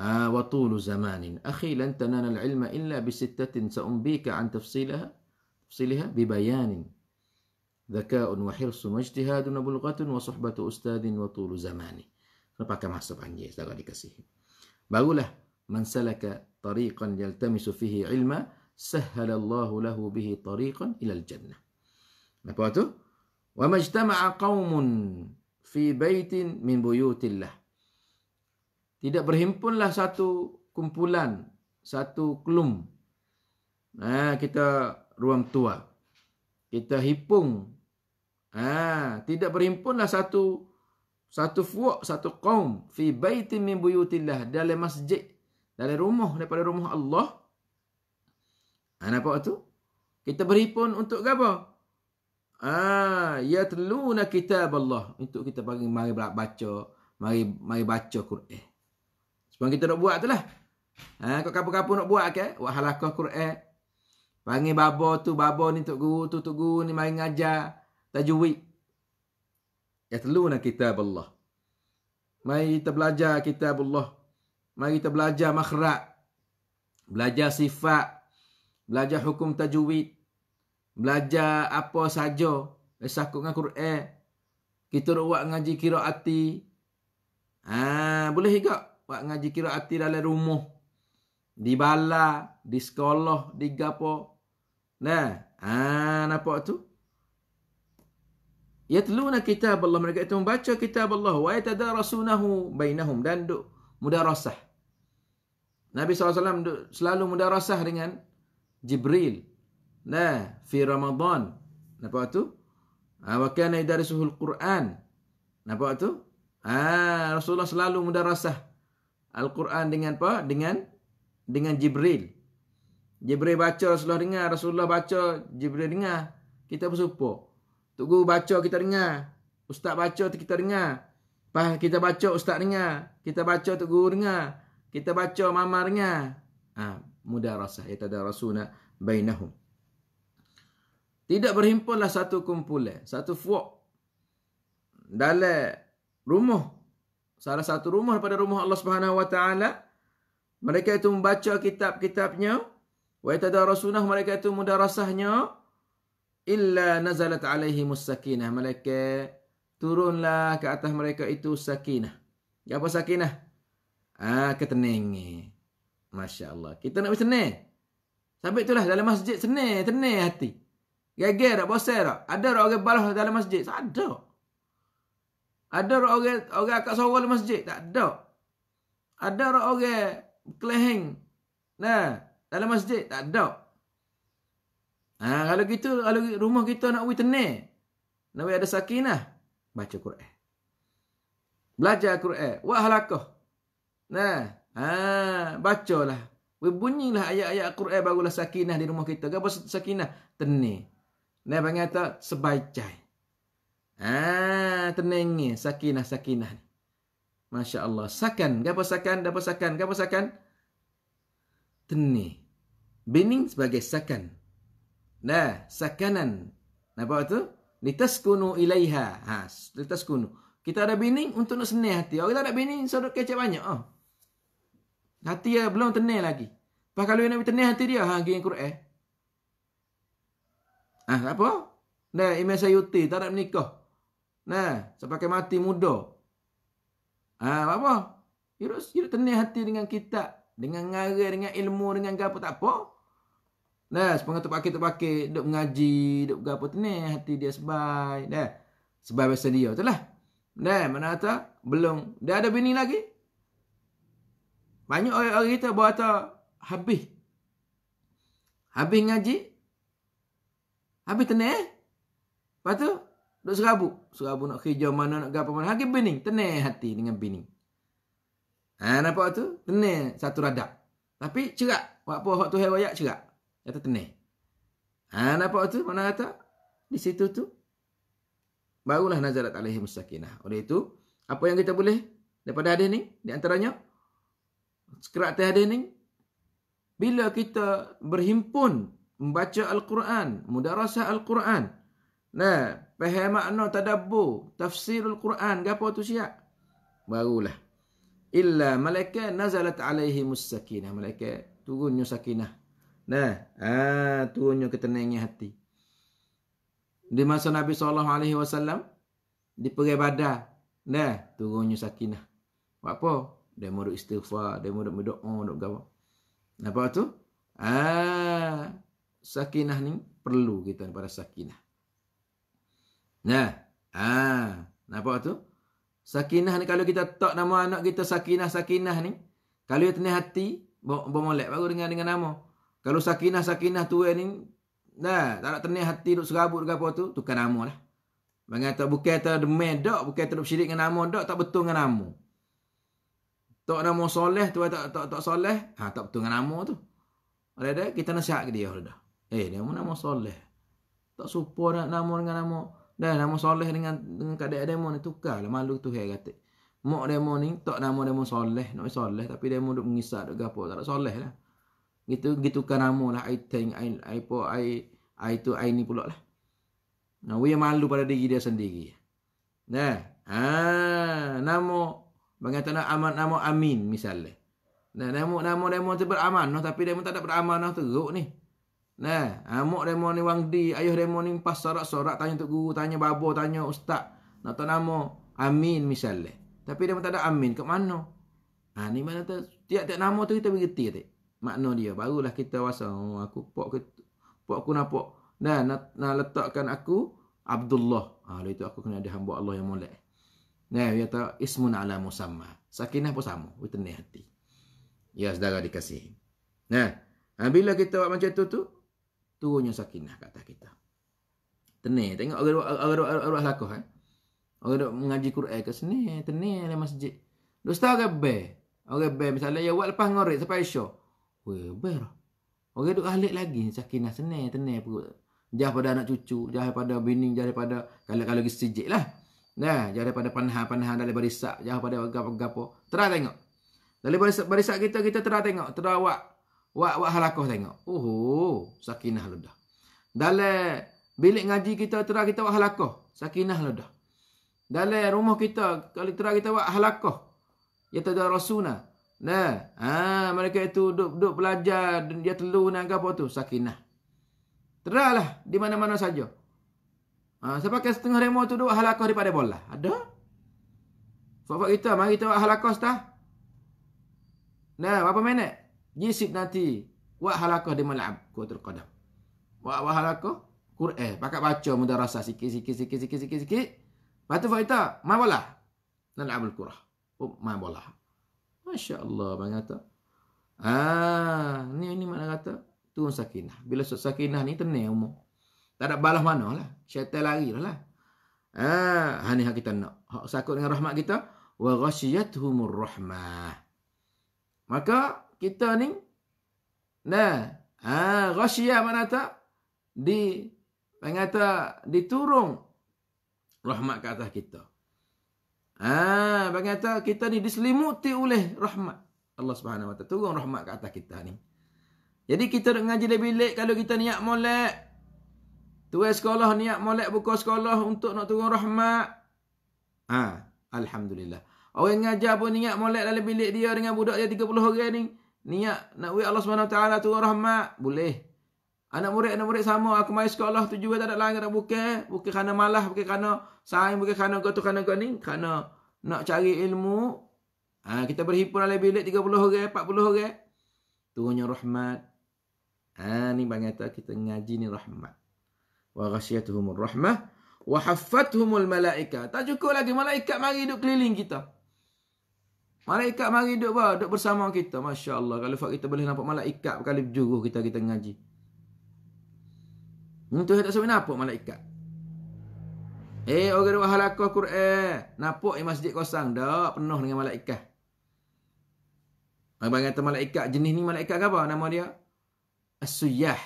Speaker 1: آه وطول زمان أخي لن تنال العلم إلا بستة سأنبيك عن تفصيلها تفصيلها ببيان ذكاء وحرص واجتهاد وبلغة وصحبة أستاذ وطول زمان فبقى مع سبحان الله بقوله من سلك طريقا يلتمس فيه علما سهل الله له به طريقا إلى الجنة نبقى وما اجتمع قوم في بيت من بيوت الله tidak berhimpunlah satu kumpulan, satu kelum. Nah, ha, kita ruam tua. Kita hipung. Ah, tidak berhimpunlah satu satu fuq, satu kaum fi baiti min buyutillah dalam masjid, dalam rumah daripada rumah Allah. Ah, ha, apa tu? Kita berhimpun untuk apa? Ah, yatluna kitab Allah untuk kita bagi mari baca, mari mari baca Quran. Cuma kita nak buat tu lah. Ha, kau kapa-kapa nak buat ke? Okay? halakah Quran. Panggil babo tu, babo ni tok guru tu, tok guru ni main ngajar. Tajwid. Ya telur nak kitab Allah. Mari kita belajar kitab Allah. Mari kita belajar makhrak. Belajar sifat. Belajar hukum tajwid. Belajar apa saja. Sakut dengan Quran. Kita nak buat ngaji kira ati. Ha, boleh ikut. Pak ngaji kira hati dalam rumah. Di bala, di sekolah, di gapo. Nah, ah nampak tu? Yatluna kitab Allah mereka itu membaca kitab Allah wa yatadarasunahu bainahum dan duk mudarasah. Nabi SAW selalu mudarasah dengan Jibril. Nah, fi Ramadan. Nampak tu? Ah wa kana yadrisul Quran. Nampak tu? Ah Rasulullah selalu mudarasah Al-Quran dengan apa? Dengan dengan Jibril. Jibril baca Rasulullah dengar, Rasulullah baca, Jibril dengar. Kita bersupo. Tok guru baca kita dengar. Ustaz baca kita dengar. Pas kita baca ustaz dengar, kita baca tok guru dengar, kita baca mama dengar. ha, mudah rasah Ia tada rasuna bainahum. Tidak berhimpunlah satu kumpulan, satu fuak dalam rumah salah satu rumah pada rumah Allah Subhanahu wa taala mereka itu membaca kitab-kitabnya wa tadarusunah mereka itu mudarasahnya illa nazalat alaihi musakinah mereka turunlah ke atas mereka itu sakinah ya apa sakinah ah ha, ketenang masya-Allah kita nak bersenang sampai itulah dalam masjid senang tenang hati gagal tak bosan tak ada orang balas dalam masjid tak ada ada orang orang akak sorok di masjid? Tak ada. Ada orang kleheng, Nah, dalam masjid tak ada. Ha, kalau gitu kalau rumah kita nak wui tenang. Nak ada sakinah. Baca Quran. Belajar Quran. Wa halakah. Nah, ha, bacalah. Bunyilah ayat-ayat Quran barulah sakinah di rumah kita. Apa sakinah? Tenang. Nah, panggil tak sebaik cahaya. Ah, ha, tenang ni, sakinah sakinah. Masya-Allah, sakan, gapo sakan, gapo sakan, gapo sakan. Tenang. Bening sebagai sakan. Nah, sakanan. Nampak tu? Litaskunu ilaiha. Ha, litaskunu. Kita ada bening untuk nak senih hati. Orang tak ada bening, sodok kecap banyak. Oh. Hati dia belum tenih lagi. Lepas kalau dia nak tenih hati dia, ha, gini kurut eh. Ah, apa? Nah, imam saya yuti, tak nak menikah. Nah, sampai mati muda. ha, apa? Virus hidup tenang hati dengan kita, dengan ngara, dengan ilmu, dengan gapo tak apa. Nah, sepengat tak pakai duk mengaji, duk gapo tenang hati dia sebaik. Nah. Sebab biasa dia tu lah. Nah, mana kata belum. Dia ada bini lagi. Banyak orang-orang kita buat habis. Habis ngaji. Habis tenang. Eh? Lepas tu, duduk serabut. Serabu nak hijau mana nak gapa mana. Hakim bening. Tenang hati dengan bini. Ha, nampak tu? Tenang satu radak. Tapi cerak. Waktu orang tu hewayak cerak. Kata tenang. Ha, nampak tu? Mana kata? Di situ tu. Barulah nazarat alaihi mustaqinah. Oleh itu, apa yang kita boleh daripada hadis ni? Di antaranya, sekerat hadis ni, bila kita berhimpun membaca Al-Quran, mudarasah Al-Quran, nah, Faham makna tadabbur, tafsirul Quran, gapo tu siap? Barulah. Illa malaika nazalat alaihi musakinah. malaikat turunnya sakinah. Nah, ha, turunnya ketenangan hati. Di masa Nabi sallallahu alaihi wasallam di perang Badar, nah turunnya sakinah. Buat apa? Dia mau istighfar, dia mau berdoa, nak gapo. Apa tu? Ah, sakinah ni perlu kita pada sakinah. Nah. Ha. Nampak tu? Sakinah ni kalau kita tak nama anak kita Sakinah-Sakinah ni. Kalau dia tenis hati, bermolek baru dengan dengan nama. Kalau Sakinah-Sakinah tu ni, dah tak nak tenis hati, duduk serabut dengan apa tu, tukar nama lah. Mengata bukan tak demen dok, bukan tak syirik dengan nama dok, tak betul dengan nama. Tak nama soleh tu tak tak tak soleh, ha tak betul dengan nama tu. Ada kita nasihat ke dia sudah. Eh, dia nama nama soleh. Tak supo nak nama dengan nama Dah nama soleh dengan dengan kadai dia demo ni tukarlah malu tu hai kata. Mak demo ni tak nama demo soleh, nak soleh tapi demo duk mengisak duk gapo tak ada soleh lah. Gitu gitu kan nama lah I think I I po I I tu I ni pulak lah. Nah, we malu pada diri dia sendiri. Nah, ha nama bagai nak aman nama Amin misalnya. Nah, nama nama demo tu beramanah tapi demo tak ada beramanah teruk ni. Nah, amuk ah, demo ni wang di, ayuh demo ni pas sorak-sorak tanya tok guru, tanya babo, tanya ustaz. Nak tahu nama Amin misalnya. Tapi dia tak ada Amin ke mana? Ha ni mana tu? Tiap-tiap nama tu kita bergeti tak? Makna dia barulah kita rasa oh, aku pok ke pok aku pok. Nah, nak, nak letakkan aku Abdullah. Ah ha, itu aku kena ada hamba Allah yang molek. Nah, dia tahu ismun ala musamma. Sakinah pun sama, kita hati. Ya saudara dikasihi. Nah, ha, bila kita buat macam tu tu, turunnya sakinah ke atas kita. Tenang, tengok orang orang orang lakuh eh. Orang duk mengaji Quran ke sini, tenang dalam masjid. Duk setahu ke be. Orang ber misalnya ya buat lepas ngorek sampai isya. Weh, be. Lah. Orang duk ahlik lagi sakinah sini, tenang perut. Jah pada anak cucu, jah pada bini, jah pada kalau-kalau gitu sejik lah. Nah, jah pada panahan, panah dalam barisak, jah pada gapo-gapo. Terah tengok. Dalam barisak, barisak kita kita terah tengok, terah awak Wak wak halakoh tengok. Oh, sakinah ledah. Dalam bilik ngaji kita terah kita wak halakoh, sakinah ledah. Dalam rumah kita kali terah kita wak halakoh. Ya tada rasuna. Nah, ha, mereka itu duduk-duduk belajar dia telur nak apa tu? Sakinah. Teralah di mana-mana saja. Ha, siapa pakai setengah remo tu duduk halakoh daripada bola. Ada? Fak-fak kita, mari kita wak halakoh setah. Nah, berapa minit? Jisib nanti Buat halakah di malam Kuatul Qadam Buat halakah Quran Pakat baca Mudah rasa sikit sikit sikit sikit sikit sikit Lepas tu Fahita Main bola Nalab Al-Qurah oh, Main bola Masya Allah Bang kata ah, Ni ni mana kata Turun sakinah Bila sakinah, sakinah ni Tenang umur Tak ada balas mana lah Syaitan lari lah lah ha, ha, ah, Ini yang kita nak Hak sakut dengan rahmat kita Wa ghasiyatuhumur rahmah Maka kita ni nah ha ghasyiah mana tak di pengata diturung rahmat ke atas kita ha pengata kita ni diselimuti oleh rahmat Allah Subhanahu wa taala turun rahmat ke atas kita ni jadi kita nak ngaji dalam bilik kalau kita niat molek tuai sekolah niat molek buka sekolah untuk nak turun rahmat ha alhamdulillah orang ngajar pun niat molek dalam bilik dia dengan budak dia 30 orang ni niat nak wei Allah Subhanahu taala tu rahmat boleh anak murid anak murid sama aku mai sekolah tujuan tak ada lain kena buka buka kerana malas buka kerana saing buka kerana kau tu kerana kau ni kerana nak cari ilmu ha, kita berhimpun dalam bilik 30 orang 40 orang turunnya rahmat ha, ni bangata kita ngaji ni rahmat wa ghasiyatuhumur rahmah wa haffathumul malaikat tak cukup lagi malaikat mari duduk keliling kita Malaikat mari duduk bawah, duduk bersama kita. Masya Allah. Kalau fak kita boleh nampak malaikat berkali berjuruh kita, kita ngaji. Untuk saya tak sebut nampak malaikat. Eh, orang dua halakoh Quran. Nampak eh, masjid kosong. Tak penuh dengan malaikat. Orang kata malaikat jenis ni malaikat apa nama dia? As-Suyah.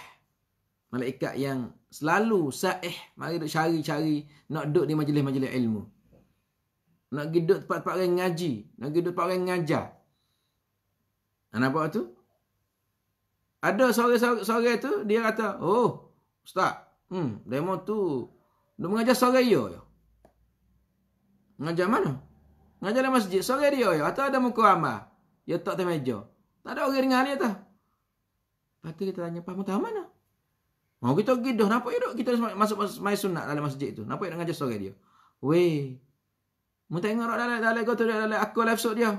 Speaker 1: Malaikat yang selalu sa'ih. Mari duduk cari-cari. Nak duduk di majlis-majlis ilmu. Nak pergi duduk tempat-tempat orang ngaji. Nak pergi duduk tempat orang ngajar. Ha, nampak tu? Ada sore-sore tu, dia kata, Oh, Ustaz, hmm, demo tu, dia mengajar sore yo. yo. Ya? Mengajar mana? Mengajar dalam masjid, sore dia yo. Ya? Atau ada muka amal. Dia ya, tak di meja. Tak ada orang dengar dia tu. Lepas tu kita tanya, Pak, tahu mana? Mau oh, kita pergi dah, nampak dia Kita masuk, masuk, masuk, masuk sunat dalam masjid tu. Nampak dia mengajar sore dia. Weh, Mu tengok dalam dalam kau tu dalam aku live show dia.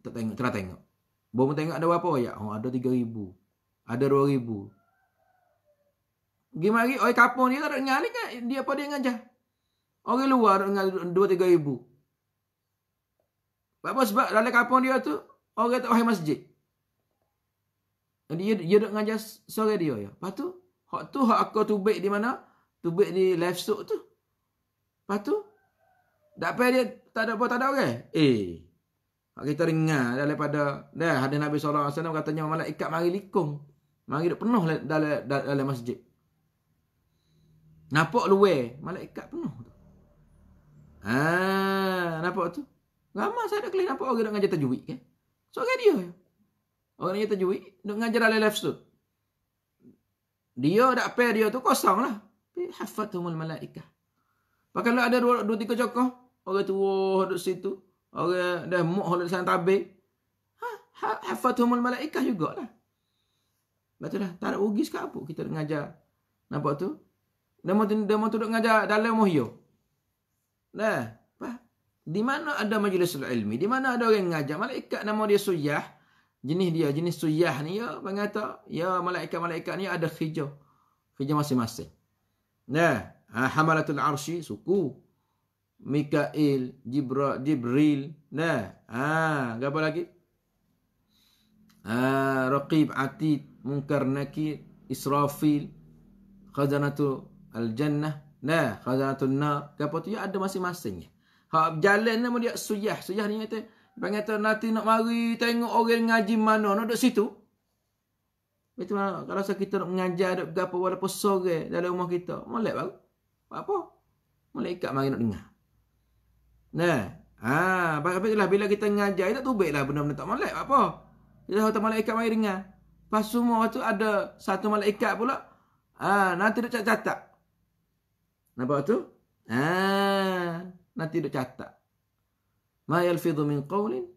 Speaker 1: Tak tengok, cerah tengok. Bom tengok ada berapa ya? Oh, ada 3000. Ada 2000. Pergi mari oi kampung ni tak dengar ni kan dia apa dia ngajar. Orang luar dengar 2 3000. ribu. apa sebab dalam kampung dia tu orang tak pergi masjid. Dia dia nak ngajar sore dia ya. Lepas tu hak tu hak aku tubik di mana? Tubik di live show tu. Lepas tu tak payah dia tak ada apa tak ada orang. Eh. eh. kita dengar daripada dah hadis Nabi saw. alaihi wasallam katanya malaikat mari likung. Mari duk penuh dalam dalam masjid. Nampak luar malaikat penuh tu. Ha, nampak tu. Ramai saya dah kelih nampak orang nak ngajar tajwid kan. Seorang so, dia. Orang ngajar tajwid duk ngajar dalam live tu. Dia dak pair dia tu kosong lah. Hafatumul malaikah. Pakai ada dua, dua tiga cokoh Orang tua duduk situ. Orang dah muk duduk sana tabir. Ha, ha hafatuhumul malaikah jugalah. Betul lah. Tak ada rugi sekarang pun kita mengajar. Nampak tu? Dia mahu, dia mahu duduk mengajar dalam muhyo. Dah. Apa? Di mana ada majlis ilmi? Di mana ada orang yang mengajar? Malaikat nama dia suyah. Jenis dia, jenis suyah ni ya. Pengata, ya malaikat-malaikat ni ada hijau. Hijau masing-masing. Nah, ha, hamalatul arsy suku. Mikail, Jibra, Jibril. Nah, ha, apa lagi? Ha, Raqib Atid, Munkar Nakir, Israfil, Khazanatul Al-Jannah. Nah, Khazanatul Nar. Apa tu? Ya, ada masing-masingnya. Ha, jalan nama dia suyah. Suyah ni kata, Bang nanti nak mari tengok orang ngaji mana. Nak duduk situ. Itu mana? Kalau kita nak mengajar, duduk berapa, walaupun sore dalam rumah kita. Mulai baru. Apa? Mulai ikat mari nak dengar. Nah. Ha, apa itulah bila kita ngajar itu tak tubiklah benda-benda tak molek apa. Dia tahu malaikat mai dengar. Pas semua waktu ada satu malaikat pula. Ha, nanti dia catat. Nampak tu? Ha, nanti dia catat. Ma yalfidhu min qawlin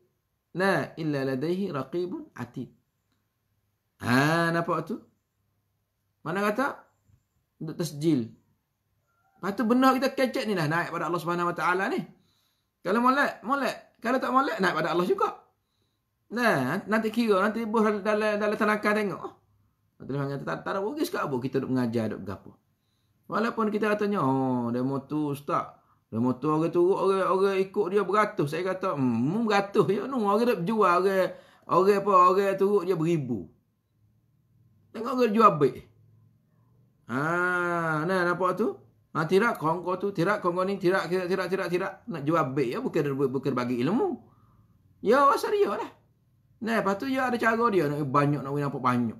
Speaker 1: la illa ladayhi raqibun atid. Ha, nampak tu? Mana kata? Untuk tasjil. Lepas tu benar kita kecek ni lah naik pada Allah Subhanahu Wa Taala ni. Kalau molek, molek. Kalau tak molek, naik pada Allah juga. Nah, nanti kira, nanti bos dalam dalam tenaga tengok. Oh, nanti dia kata, tak ada bugis ke abu kita duduk mengajar, duduk bergapa. Walaupun kita katanya, oh, dia motor ustaz. Dia motor orang turut, orang, orang ikut dia beratus. Saya kata, hmm, beratus Ya, Nung, orang duduk jual, orang, orang apa, orang turut dia beribu. Tengok orang jual baik. Ah, nah, nampak tu? Ha, tirak kongko tu, tirak kongko ni, tidak tidak tidak tidak tirak. Nak jual baik ya, bukan, bukan bagi ilmu. Ya, asal dia lah. Nah, lepas tu ya ada cara dia, nak banyak, nak nampak banyak.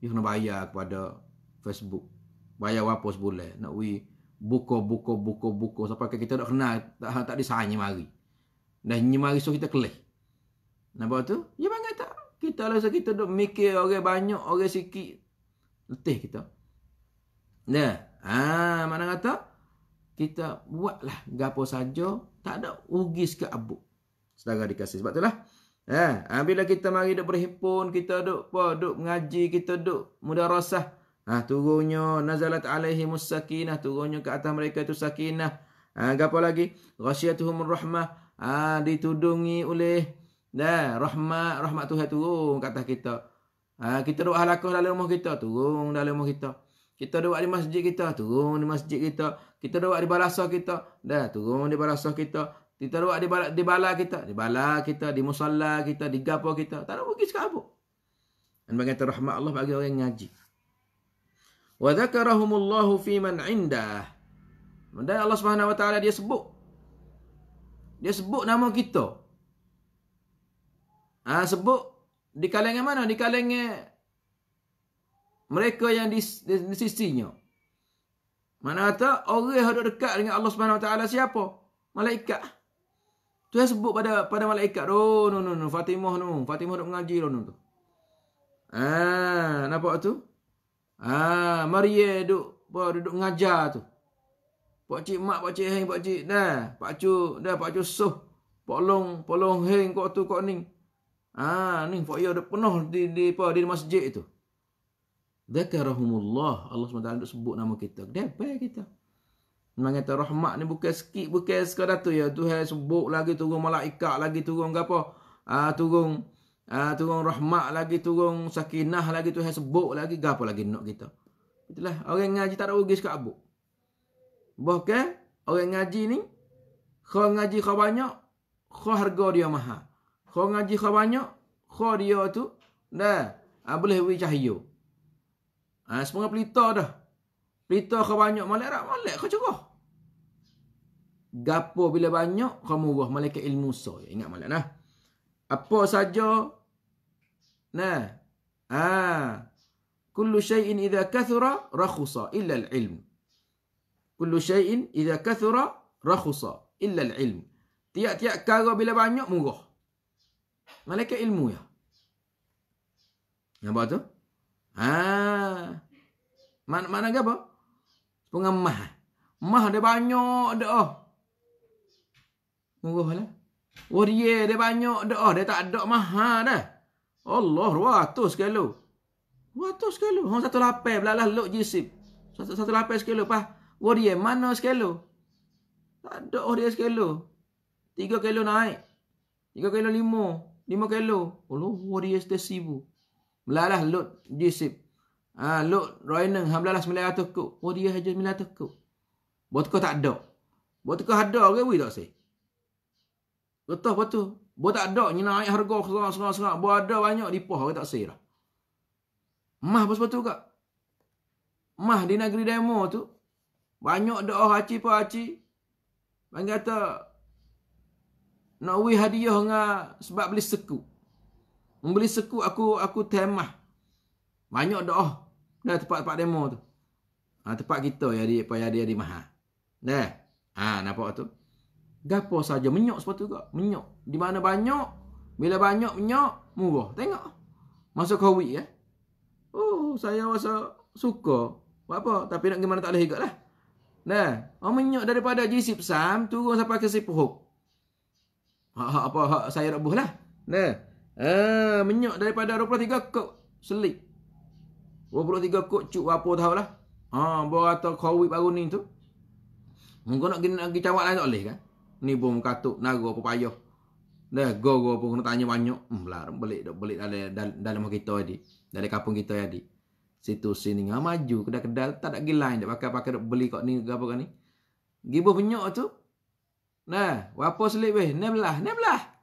Speaker 1: Dia kena bayar kepada Facebook. Bayar apa sebulan. Nak we buka, buka, buka, buka. Sampai kita tak kenal, tak, tak disahanya mari. Dah nyemari so kita kelih. Nampak tu? Ya bangga tak? Kita lah so kita duk mikir orang banyak, orang sikit. Letih kita. Nah. Ha, mana kata? Kita buatlah gapo saja, tak ada rugi sikit abu Sedara dikasih. Sebab itulah. Eh, ha, bila kita mari duk berhimpun, kita duk apa, duk mengaji, kita duk mudarasah. Ha, turunnya nazalat alaihi musakinah, turunnya ke atas mereka itu sakinah. Ha, gapo lagi? Ghasyiatuhum rahmah. Ha, ditudungi oleh dah eh, rahmat rahmat Tuhan turun ke atas kita. Ha, kita doa lakon dalam rumah kita, turun dalam rumah kita. Kita duduk di masjid kita, turun di masjid kita. Kita duduk di balasa kita, dah turun di balasa kita. Kita duduk di balak di bala kita, di bala kita, di musalla kita, di gapo kita. Tak ada pergi sekapo. Dan bagi rahmat Allah bagi orang yang ngaji. Wa dzakarahumullahu fi man indah. Dan Allah Subhanahu wa taala dia sebut. Dia sebut nama kita. Ah ha, sebut di kalangan mana? Di kalangan mereka yang di, di, di, di sisinya. Mana kata orang yang dekat dengan Allah Subhanahu Wa Taala siapa? Malaikat. Tu yang sebut pada pada malaikat. Oh, no no no Fatimah no. Fatimah nak mengaji no, lah no tu. Ah, nampak tu? Ah, ha, Maria duk apa duduk mengajar tu. Pak cik mak, pak cik heng, pak cik dah, pak cu dah, pak cu soh, pak long, pak long heng kok tu kok ning. Ah, ning pak ya penuh di di apa di masjid tu. Zakarahumullah Allah SWT duk sebut nama kita Depay kita Memang kata rahmat ni bukan sikit Bukan sekadar tu ya tu Tuhan sebut lagi turun malaikat lagi turun ke apa Ah turun Ah turun rahmat lagi turun sakinah lagi Tuhan sebut lagi ke lagi nak kita Itulah orang ngaji tak ada rugi sekat abuk Bahkan orang ngaji ni Kau ngaji kau banyak Kau harga dia mahal Kau ngaji kau banyak Kau dia tu Dah Ah, boleh beri Ha, semua pelita dah. Pelita kau banyak malik rak malik kau cerah. Gapo bila banyak kau murah malaikat ilmu so. Ingat malik nah. Apa saja nah. Ha. Kullu shayin idha kathura rakhusa illa al-ilm. Kullu shayin idha kathura rakhusa illa al-ilm. Tiap-tiap kara bila banyak murah. Malaikat ilmu ya. Nampak tu? Ha. Mana mana apa? Pengemah. Mah ada banyak dah. Oh. Murah lah. Warrior ada banyak dah. Oh. Dia tak ada mahal ha, dah. Allah, ratus kilo. Ratus sekali. Hang satu lapai belalah lok jisip. Satu satu lapai sekali pa Warrior mana sekali? Tak ada dia sekali. Tiga kilo naik. Tiga kilo lima. Lima kilo. Allah, warrior sibuk. Melalas lut disip. Ha, lut roineng ham lalas melalas tuku. Oh dia haja melalas tuku. Buat kau tak ada. Buat kau ada ke wui tak sih? Betul apa tu? Buat tak ada ni naik harga serak-serak-serak. Buat ada banyak dipoh ke tak sih lah. Mah apa sebab tu kak? Mah di negeri demo tu. Banyak doa oh, haci pa haci. Bagi kata. Nak wui hadiah dengan sebab beli sekut. Membeli sekut aku aku temah. Banyak doa dah tempat-tempat oh. demo tu. Ha, tempat kita ya di payah dia di mahal. Dah. Ha nampak tu. Gapo saja menyok sepatu juga. Menyok. Di mana banyak? Bila banyak menyok, murah. Tengok. masuk Covid ya. Oh, saya rasa suka. Buat apa? Tapi nak gimana tak boleh lah. Dah. Oh, menyok daripada jisip sam turun sampai ke sipuh. Ha, apa, apa saya nak buhlah. Dah. Uh, ah, menyok daripada 23 kot selik. 23 kot cuk apa tahu lah. Ha, uh, bawa atas COVID baru ni tu. Mungkin nak kena pergi cawat lain tak boleh kan? Ni pun katuk, naga apa payah. Dah, go pun kena tanya banyak. Hmm, belar, belik tak belik dalam, dalam kita tadi. Dalam kampung kita tadi. Situ sini, ha, maju, kedal-kedal, tak ada gila yang pakai-pakai nak beli kok ni, apa kan ni. Gibu penyok tu. Nah, apa selik weh? Ni belah, ni belah.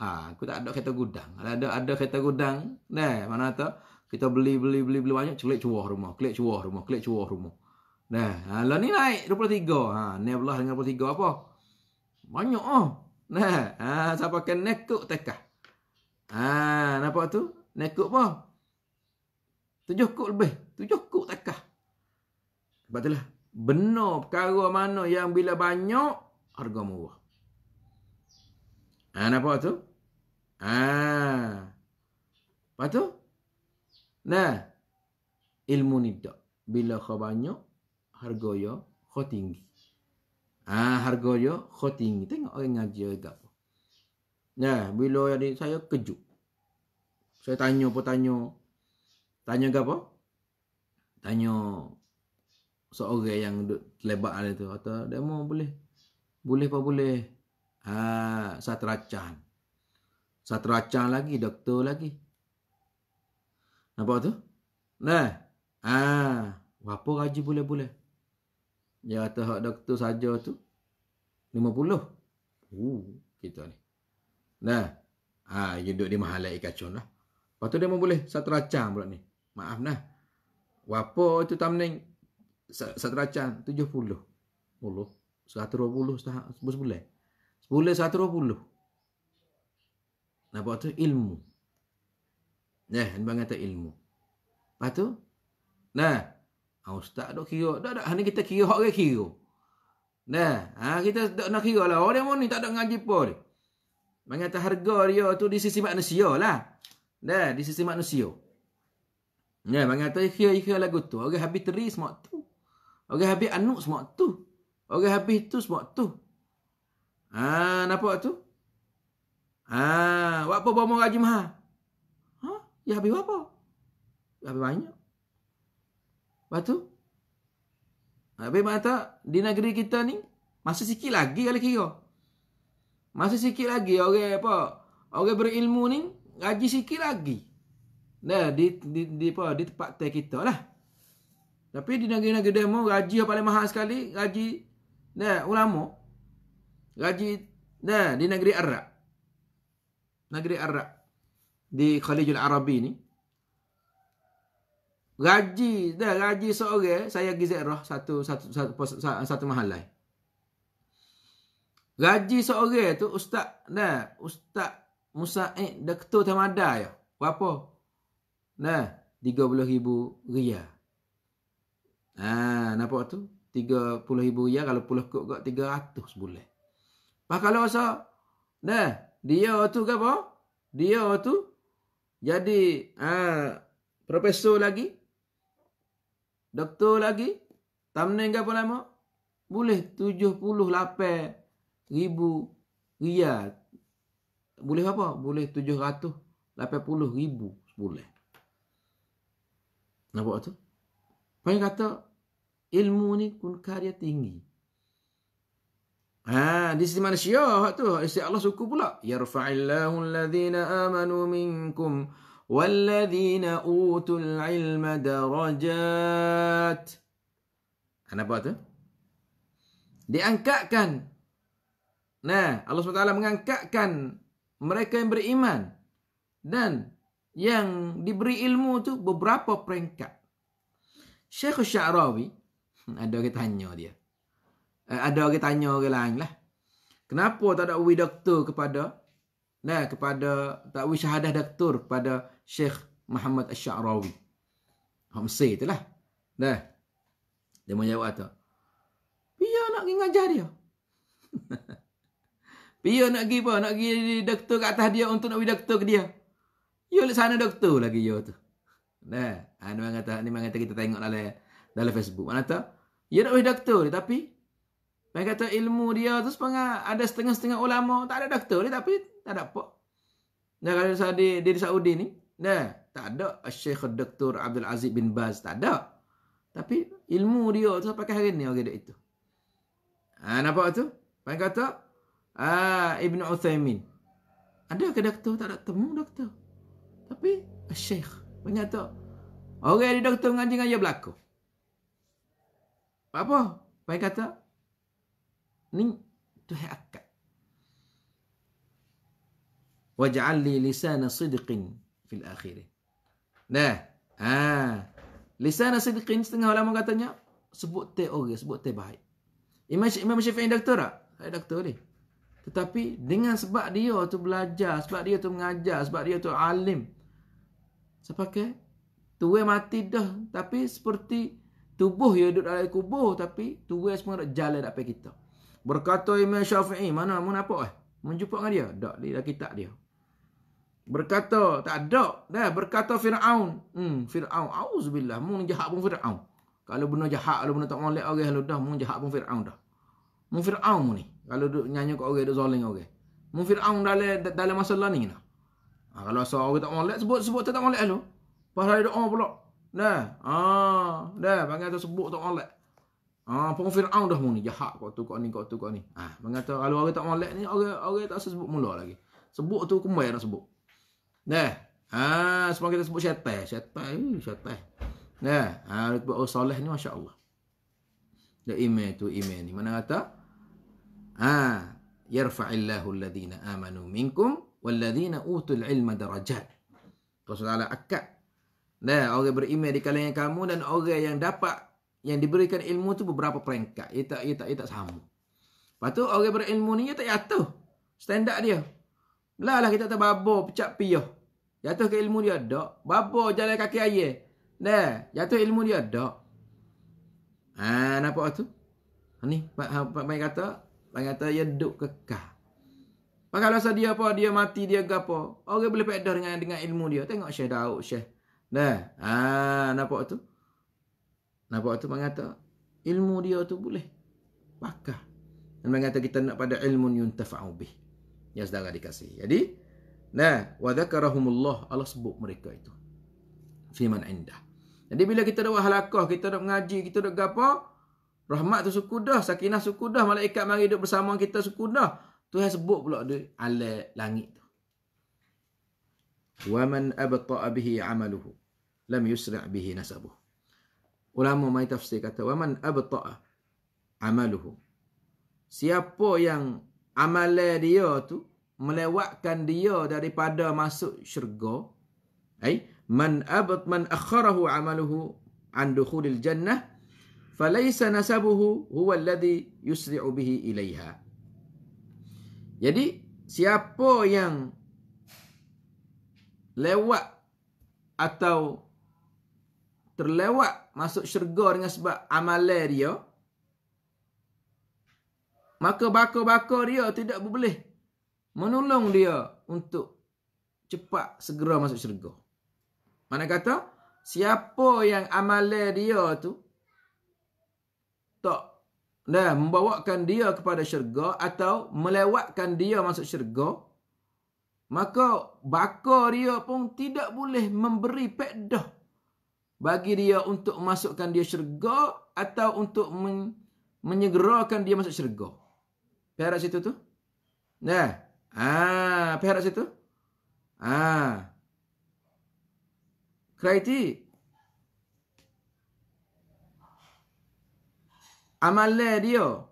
Speaker 1: Ha, aku tak ada kereta gudang. Kalau ada ada kereta gudang, nah, mana tu? Kita beli beli beli beli banyak kelik cuah rumah, kelik cuah rumah, kelik cuah rumah. Nah, ha, lah ni naik 23. Ha, ni belah dengan 23 apa? Banyak ah. Oh. Nah, ha, siapa kan nekuk tekah. Ha, nampak tu? Nekuk apa? Tujuh kuk lebih. Tujuh kuk tekah. Sebab itulah. Benar perkara mana yang bila banyak, harga murah. Ha, nampak tu? Ha. Lepas tu? Nah. Ilmu ni tak. Bila kau banyak, harga yo kau tinggi. Ah, ha, harga yo kau tinggi. Tengok orang ngaji juga. Nah, bila yang saya kejut. Saya tanya apa tanya. Tanya ke apa? Tanya seorang yang duduk lebak ada tu. Kata, dia mau boleh. Boleh apa boleh. Ah, ha, saya teracan. Satracang lagi, doktor lagi. Nampak tu? Nah. Ah, ha. apa raja boleh-boleh? Dia kata hak doktor saja tu 50. Uh, kita ni. Nah. Ah, ha, duduk di mahalai kacun lah. Lepas tu dia mau boleh satracang pula ni. Maaf nah. Wapo tu tamning satracang 70. 10. 120 setahap sebulan. Sebulan 120. Nampak tu ilmu. Nah, hendak kata ilmu. Lepas tu nah, ah, ustaz dok kira, dak dak hanya kita kira orang kira. Nah, ha, kita tak nak kira lah. Orang mana ni tak ada ngaji pun. Mengata harga dia tu di sisi manusia lah. Nah, di sisi manusia. Nah, mengata kira-kira lagu tu. Orang habis teri semua tu. Orang habis anuk semua tu. Orang habis tu semua tu. Ah, ha, nampak tu? Ha, apa bawa mengaji mahal? Ha? Ya habis apa? Ya habis banyak. Lepas tu? Habis mata di negeri kita ni, masih sikit lagi kalau kira. Masih sikit lagi orang apa? Orang berilmu ni, gaji sikit lagi. Nah, di, di, di, apa, di tempat teh kita lah. Tapi di negeri-negeri demo, gaji yang paling mahal sekali, gaji nah, ulama. Gaji nah, di negeri Arab negeri Arab di Khalijul Arabi ni gaji dah gaji seorang saya pergi ziarah satu satu satu, satu, satu mahalai gaji seorang tu ustaz dah ustaz Musaid Doktor Tamada ya berapa dah 30000 riyal ha nampak tu 30000 riyal kalau puluh kok 300 boleh Pak kalau rasa dah dia tu ke apa? Dia tu jadi uh, profesor lagi. Doktor lagi. Tamning ke apa nama? Boleh 78 ribu riyal. Boleh apa? Boleh 780 ribu sebulan. Nampak tu? Paling kata ilmu ni kun karya tinggi. Ha, di sisi manusia hak tu, di sisi Allah suku pula. Yarfa'illahu alladhina amanu minkum walladhina utul ilma darajat. Kenapa tu? Diangkatkan. Nah, Allah SWT mengangkatkan mereka yang beriman dan yang diberi ilmu tu beberapa peringkat. Syekh Syarawi, ada kita tanya dia. Eh, ada orang tanya orang lain lah. Kenapa tak ada ui doktor kepada nah kepada tak ui syahadah doktor kepada Syekh Muhammad Asy-Sya'rawi. Hak mesti itulah. Dah. Dia mau jawab tu. Biar nak pergi ngajar dia. Biar nak pergi apa? Nak pergi doktor kat atas dia untuk nak pergi doktor ke dia. Ya lek sana doktor lagi yo tu. Nah, ah, anu kata ni mangat kita tengok dalam dalam Facebook. Mana tu? Ya nak pergi doktor tapi Baik kata ilmu dia tu sepengah ada setengah-setengah ulama. Tak ada doktor ni tapi tak ada apa. Dan kalau dia, dia, dia di Saudi ni. Dah, tak ada Syekh Dr. Abdul Aziz bin Baz. Tak ada. Tapi ilmu dia tu pakai hari ni orang itu. Ha, nampak tu? Baik kata ha, Ibn Uthaymin. Ada ke doktor? Tak ada temu doktor. Tapi Syekh. Banyak tu. Orang yang di doktor mengajikan dia berlaku. Apa? Baik kata. Baik kata ni tuhi akad waj'al li lisana sidqin fil akhirah. nah ha lisana sidqin setengah ulama katanya sebut te orang sebut te baik imam imam syafi'i doktor ah doktor ni tetapi dengan sebab dia tu belajar sebab dia tu mengajar sebab dia tu alim Sebab ke? tuwe mati dah tapi seperti tubuh dia duduk dalam kubur tapi tuwe semua nak jalan nak pergi kita Berkata Imam Syafi'i, mana mu nampak eh? Mu jumpa dengan dia? Tak, dia dah kitab dia. Berkata, tak ada. Dah, berkata Fir'aun. Hmm, Fir'aun. Auzubillah, mu jahat pun Fir'aun. Kalau benar jahat, kalau benar tak molek orang, kalau dah, mu jahat pun Fir'aun dah. Mu Fir'aun ni. Kalau duk nyanyi kat orang, duk zoling orang. Mu Fir'aun dalam dalam masalah ni. Nah. Ha, kalau asal orang tak molek, sebut-sebut tak molek dulu. Lah Pasal dia doa pula. Dah. Ah, dah, panggil tu sebut tak molek. Ah, ha, pun Firaun dah muni jahat kau tu kau ni kau tu kau ni. Ah, ha, mengata kalau orang tak molek ni orang orang tak sebut mula lagi. Sebut tu kemai nak sebut. Nah. Ah, ha, semua kita sebut syaitan, syaitan, syaitan. Nah, ha, ah sebut orang soleh ni masya-Allah. Dia ime tu iman ni. Mana kata? Ah, ha, yarfa'illahu alladhina amanu minkum walladhina utul ilma darajat. Rasulullah akak. Nah, orang beriman di kalangan kamu dan orang yang dapat yang diberikan ilmu tu beberapa peringkat. Ia tak ia tak ia tak sama. Lepas tu orang berilmu ni dia tak jatuh. Standard dia. Lah lah kita terbabur pecak piyah. Jatuh ke ilmu dia dak. Babur jalan kaki ayer. Dah, jatuh ilmu dia dak. Ha, nampak tu? Ha ni, pak pak kata, pak kata dia duk kekal. Maka kalau dia apa, dia mati dia gapo. Orang boleh pedah dengan dengan ilmu dia. Tengok Syekh Daud, Syekh. Dah. Ha, nampak tu? Nampak tu mengata ilmu dia tu boleh pakah. Dan mengata kita nak pada ilmu yuntafa'u bih. Ya saudara dikasih. Jadi, nah, wa dzakarahumullah Allah sebut mereka itu. Fi man indah. Jadi bila kita dah wahalakoh, kita dah mengaji, kita dah gapo, rahmat tu suku dah, sakinah suku dah, malaikat mari duduk bersama kita suku dah. Tuhan sebut pula dia ala langit tu. Wa man abta'a bihi 'amaluhu lam yusra' bihi nasabuhu. Ulama mai tafsir kata waman abta'a amaluhu. Siapa yang amal dia tu melewatkan dia daripada masuk syurga, ai man abat man akharahu amaluhu an dukhulil jannah falaysa nasabuhu huwa alladhi yusri'u bihi ilaiha. Jadi siapa yang lewat atau terlewat masuk syurga dengan sebab amalan dia maka bako bako dia tidak boleh menolong dia untuk cepat segera masuk syurga mana kata siapa yang amalan dia tu tak dah membawakan dia kepada syurga atau melewatkan dia masuk syurga maka bakar dia pun tidak boleh memberi pedah bagi dia untuk masukkan dia syurga atau untuk men- menyegerakan dia masuk syurga. Perak situ tu. Nah. Ah, perak situ. Ah. Kreati. Amal dia.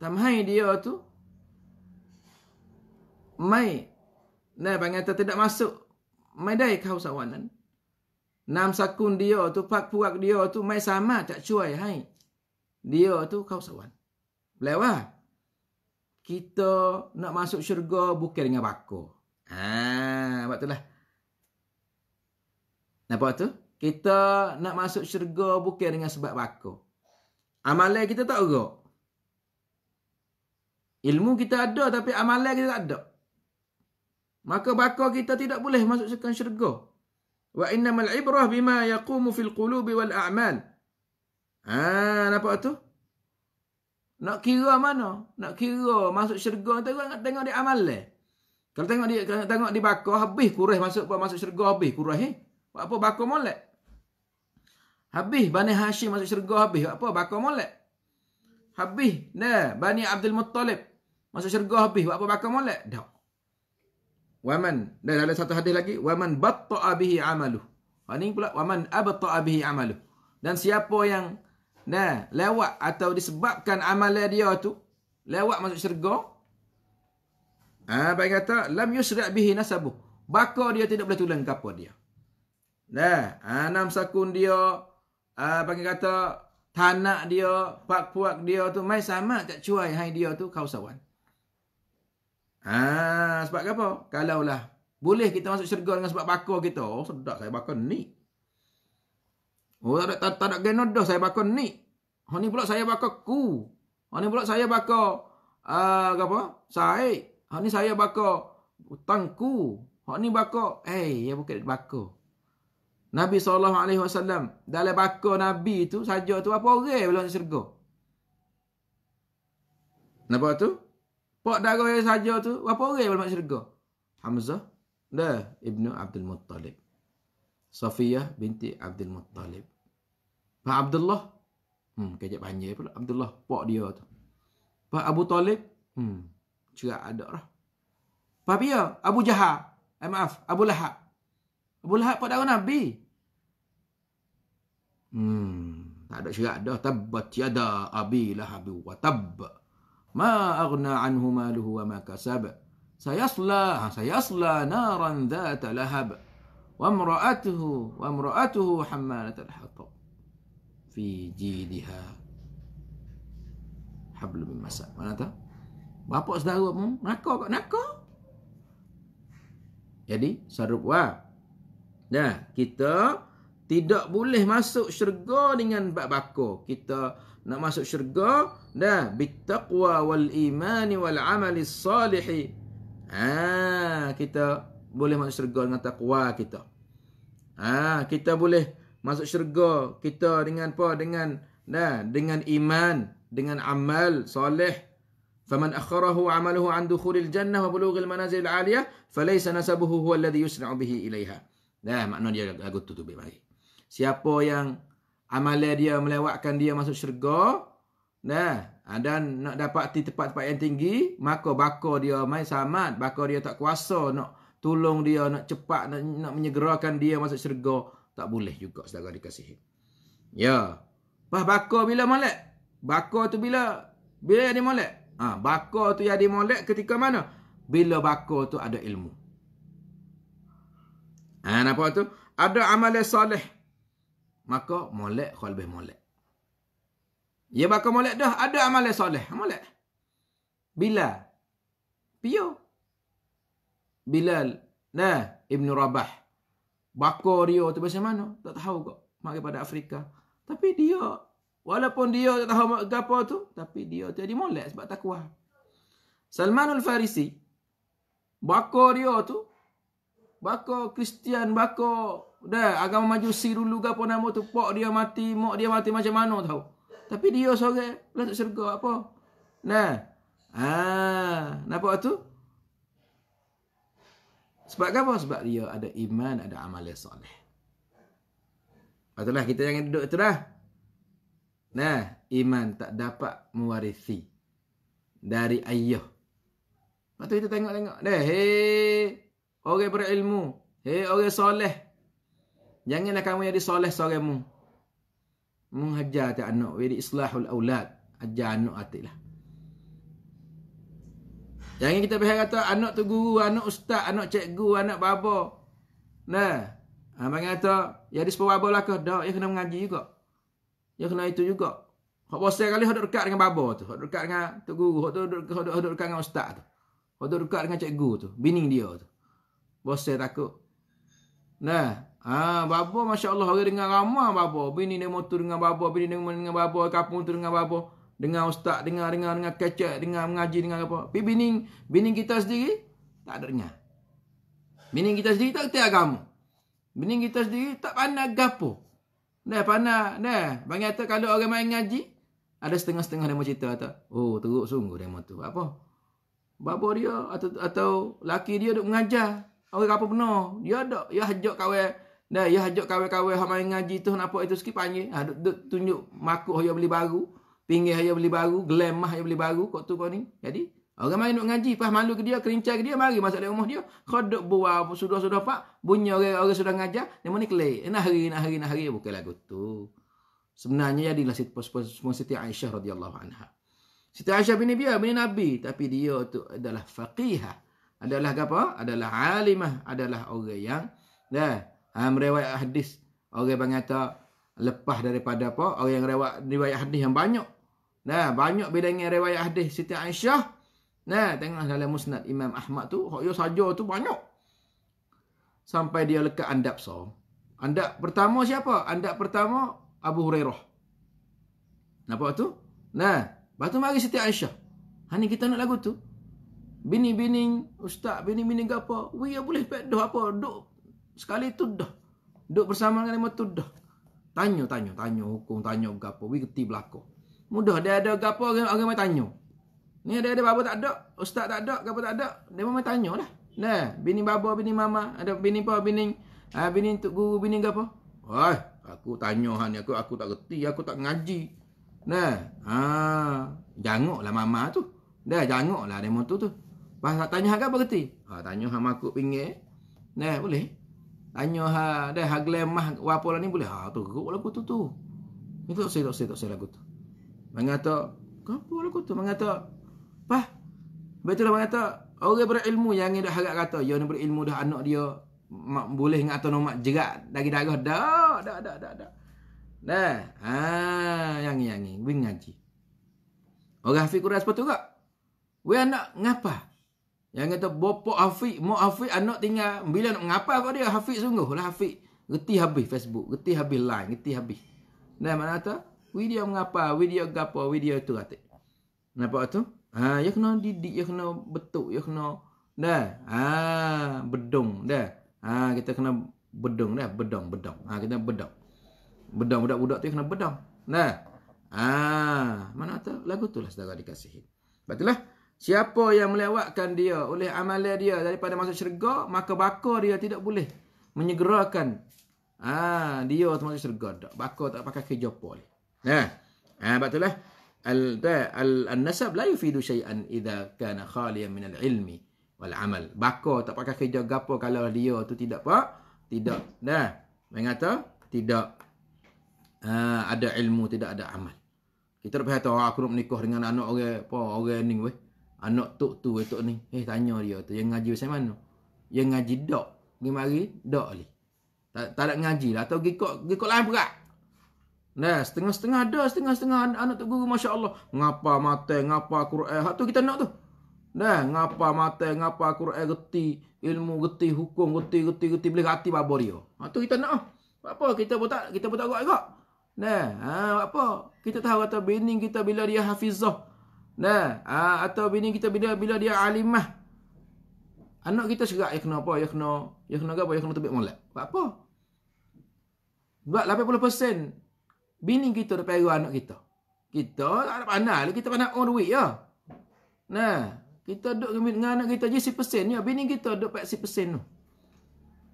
Speaker 1: Tamhai dia tu. Mai. Nah, bangat tidak masuk. Mai dai kau sawanan. Nam sakun dia tu, pak puak dia tu, mai sama tak cuai hai. Dia tu kau sawan. Lewa. Lah. Kita nak masuk syurga bukan dengan bako. Ah ha, buat itulah. Nampak tu? Kita nak masuk syurga bukan dengan sebab bako. Amalan kita tak urut. Ilmu kita ada tapi amalan kita tak ada. Maka bakal kita tidak boleh masuk syurga. Al-‘Ibrah bima yaqumu fil في wal-amal. Haa, nampak tu? Nak kira mana? Nak kira masuk syurga tu tengok, tengok di amal le. Kalau tengok di tengok di bakar habis kurih masuk apa masuk syurga habis kurih eh. Buat apa bakar molek? Habis Bani Hashim masuk syurga habis buat apa bakar molek? Habis dah Bani Abdul Muttalib masuk syurga habis buat apa bakar molek? Dak. Waman dan ada satu hadis lagi waman batta'a abihi amalu. Ha ni pula waman abta'a abihi amalu. Dan siapa yang nah lewat atau disebabkan amalan dia tu lewat masuk syurga ah ha, baik kata lam yusra bihi nasabu. Baka dia tidak boleh tulang kapo dia. Nah, ha, enam sakun dia ah ha, panggil kata tanah dia, pak puak dia tu mai sama tak cuai hai dia tu kausawan. Ha, sebab apa? Kalau lah boleh kita masuk syurga dengan sebab bakar kita. Oh, sedap saya bakar ni. Oh, tak ada tak, tak ada dah saya bakar ni. Ha ni pula saya bakar ku. Ha ni pula saya bakar uh, apa? Saya Ha ni saya bakar hutang ku. Ha ni bakar, eh, hey, ya bukan bakar. Nabi saw. dalam bakar nabi tu saja tu apa orang belum syurga. Nampak tu? Pak darah yang saja tu, berapa orang yang masuk syurga? Hamzah. Dah, Ibnu Abdul Muttalib. Safiyah binti Abdul Muttalib. Pak Abdullah. Hmm, kejap panjang pula. Abdullah, pak dia tu. Pak Abu Talib. Hmm, juga ada lah. Pak Pia, Abu Jahar. Eh, maaf, Abu Lahab. Abu Lahab pak darah Nabi. Hmm, tak ada syurga ada. Tabat tiada abilah abu watab. ما أغنى عنه ماله وما كسب سيصلى سيصلى نارا ذات لهب وامرأته وامرأته حمالة الحطب في جيدها حبل من مساء معناتها بابا سدارو ناكو ناكو Jadi sarup wa. Nah, kita tidak boleh masuk syurga dengan bab bakar. Kita nak masuk syurga dah bittaqwa wal imani wal amali salihi ha kita boleh masuk syurga dengan takwa kita ha kita boleh masuk syurga kita dengan apa dengan dah dengan iman dengan amal soleh faman akharahu amaluhu an dukhulil jannah wa bulughil manazil aliyah falaysa nasabuhu huwa alladhi yusna'u bihi ilaiha nah makna dia lagu tu tu baik siapa yang amalan dia melewatkan dia masuk syurga nah ha, dan nak dapat di tempat-tempat yang tinggi maka bakor dia mai samad bakor dia tak kuasa nak tolong dia nak cepat nak, nak menyegerakan dia masuk syurga tak boleh juga saudara dikasihi ya bah bakor bila molek bakor tu bila bila dia molek ah ha, bakor tu jadi molek ketika mana bila bakor tu ada ilmu ah ha, apa tu ada amalan soleh maka molek kau lebih molek. Ya bakal molek dah ada amal soleh, molek. Bila? Pio. Bila? Nah, Ibnu Rabah. Bako Rio tu bahasa mana? Tak tahu kok. Mak pada Afrika. Tapi dia walaupun dia tak tahu apa tu, tapi dia jadi molek sebab takwa. Salmanul Farisi. Bako Rio tu Bako Kristian, bako Dah, agama maju si dulu ke apa nama tu. Pak dia mati, mak dia mati macam mana tahu. Tapi dia seorang masuk syurga apa? Nah. Ha, nampak tu? Sebab apa? Sebab dia ada iman, ada amal yang soleh. Patutlah kita jangan duduk tu dah. Nah, iman tak dapat mewarisi dari ayah. Patut kita tengok-tengok. Dah, hei, orang berilmu. Hei, orang soleh. Janganlah kamu jadi soleh seorangmu. Menghajar tak anak. Jadi islahul aulad. Ajar anak hati lah. Jangan kita berharap kata anak tu guru, anak ustaz, anak cikgu, anak babo. Nah. Ha, Mereka kata, ya di sepuluh baba lah ke? Tak, ya kena mengaji juga. Ya kena itu juga. Hak bosan kali hak dekat dengan babo, tu, hak dekat dengan tu guru, hak tu hak hak dekat dengan ustaz tu. Hak dekat dengan cikgu tu, bini dia tu. Bos saya takut. Nah, Ah, ha, babo masya-Allah orang dengar ramai babo. Bini dia motor dengan babo, bini dia dengan, dengan babo, kampung tu dengan babo. dengan ustaz, dengar dengar dengar kecek, dengar mengaji dengan apa. Pi bini, bini kita sendiri tak ada dengar. Bini kita sendiri tak tahu agama. Bini kita sendiri tak pandai gapo. Dah pandai, dah. Bang kata kalau orang main ngaji ada setengah-setengah demo cerita tak. Oh, teruk sungguh demo tu. Apa? Babo dia atau atau laki dia duk mengajar. Orang apa benar? Dia ada. Dia hajak kawan Dah, ya hajuk kawai-kawai yang main ngaji tu, nak apa itu sikit panggil. Ha, duk, duk, tunjuk makuk yang beli baru. Pinggir yang beli baru. Glamah yang beli baru. Kok tu kau ni. Jadi, orang main nak ngaji. Pas malu ke dia, kerincai ke dia, mari masuk dalam rumah dia. Kau duk buah, sudah-sudah pak. Bunyi orang, orang sudah ngajar. Dia mana kelai. Nak hari, nak hari, nak hari. Ya, bukan lagu tu. Sebenarnya jadi jadilah Siti, Siti Aisyah radhiyallahu anha. Siti Aisyah bin dia, bin Nabi. Tapi dia tu adalah faqihah. Adalah apa? Adalah alimah. Adalah orang yang. Dah. Ha, ah, merewayat hadis. Orang panggil kata lepas daripada apa? Orang yang rewayat, riwayat hadis yang banyak. Nah, banyak bilangan riwayat hadis Siti Aisyah. Nah, tengok dalam musnad Imam Ahmad tu, hak yo saja tu banyak. Sampai dia lekat andap so. Andap pertama siapa? Andap pertama Abu Hurairah. Nampak tu? Nah, batu mari Siti Aisyah. hani kita nak lagu tu. Bini-bini ustaz, bini-bini gapo? Wei boleh pet apa? Duk Sekali itu dah. Duduk bersama dengan lima itu dah. Tanya, tanya, tanya hukum, tanya gapo, Wih keti belakang. Mudah, dia ada gapo, orang mai tanya. Ni ada ada babu tak ada, ustaz tak ada, gapo tak ada. Dia mai tanya lah. Nah, bini babu bini mama, ada bini apa, bini, ha, bini tuk guru, bini gapo. Wah, aku tanya hani aku, aku tak keti, aku tak ngaji. Nah, ha, janganlah mama tu. Dah janganlah demo tu tu. Pas nak tanya hak apa keti? Ha, tanya hak makuk pinggir. Nah, boleh. Hanya ha dah hagle mah wapola ni boleh. Ha tu geruk lagu tu tu. Itu saya tak saya tak saya lagu tu. Mengata, kenapa lagu tu? Mengata, pah. Betul lah mengata, orang berilmu yang dah harap kata, yang berilmu dah anak dia mak, boleh ngata nomak jerat dari darah dah, dah dah dah dah. Dah. Ha, yang yang ni, wing ngaji. Orang fikir seperti tu ke? Wei anak ngapa? Yang kata bopok Hafiq, mak Hafiq anak tinggal bila nak ngapa kau dia Hafiq sungguh lah Hafiq. Reti habis Facebook, reti habis line, reti habis. Dan mana kata? Video mengapa, video gapo, video tu kata. Nampak tu? Ha, ya kena didik, ya kena betuk, ya kena dah. Ha, bedong dah. Ha, kita kena bedong dah, bedong, bedong. Ha, kita bedong. Bedong budak-budak tu kena bedong. Dah. Ha, mana kata? Lagu tu lah saudara dikasihi. Betul lah. Siapa yang melewatkan dia oleh amalan dia daripada masuk syurga, maka bakar dia tidak boleh menyegerakan ha, dia untuk masuk syurga. Tak. Bakar tak pakai kerja apa ni. Ha. Ha, sebab itulah. Al, da, al, nasab la yufidu syai'an idha kana khaliyan minal ilmi wal amal. Bakar tak pakai kerja gapo kalau dia tu tidak apa? Tidak. Dah mengata tidak ha, ada ilmu, tidak ada amal. Kita dah oh, ah, aku nak menikah dengan anak orang apa orang ni weh anak tok tu tok ni eh tanya dia tu yang ngaji macam mana yang ngaji dok. pergi mari dak ali tak tak nak ngaji lah atau gikok gikok lain berat nah setengah-setengah ada setengah-setengah anak tok guru masya-Allah ngapa mata? ngapa Quran hak tu kita nak tu nah ngapa mata? ngapa Quran reti ilmu reti hukum reti reti reti boleh hati babo dia hak tu kita nak lah. apa kita pun tak kita pun tak gerak-gerak nah ha apa kita tahu kata bening kita bila dia hafizah Nah, ah, atau bini kita bila bila dia alimah. Anak kita serak ya kena apa? Ya kena ya kena apa? Ya kena tabik molek. Buat apa? Buat 80% bini kita dah payu anak kita. Kita tak ada pandai, kita pandai on duit ya. Nah, kita duduk dengan anak kita je 10% ya. Bini kita duduk pak 10% tu.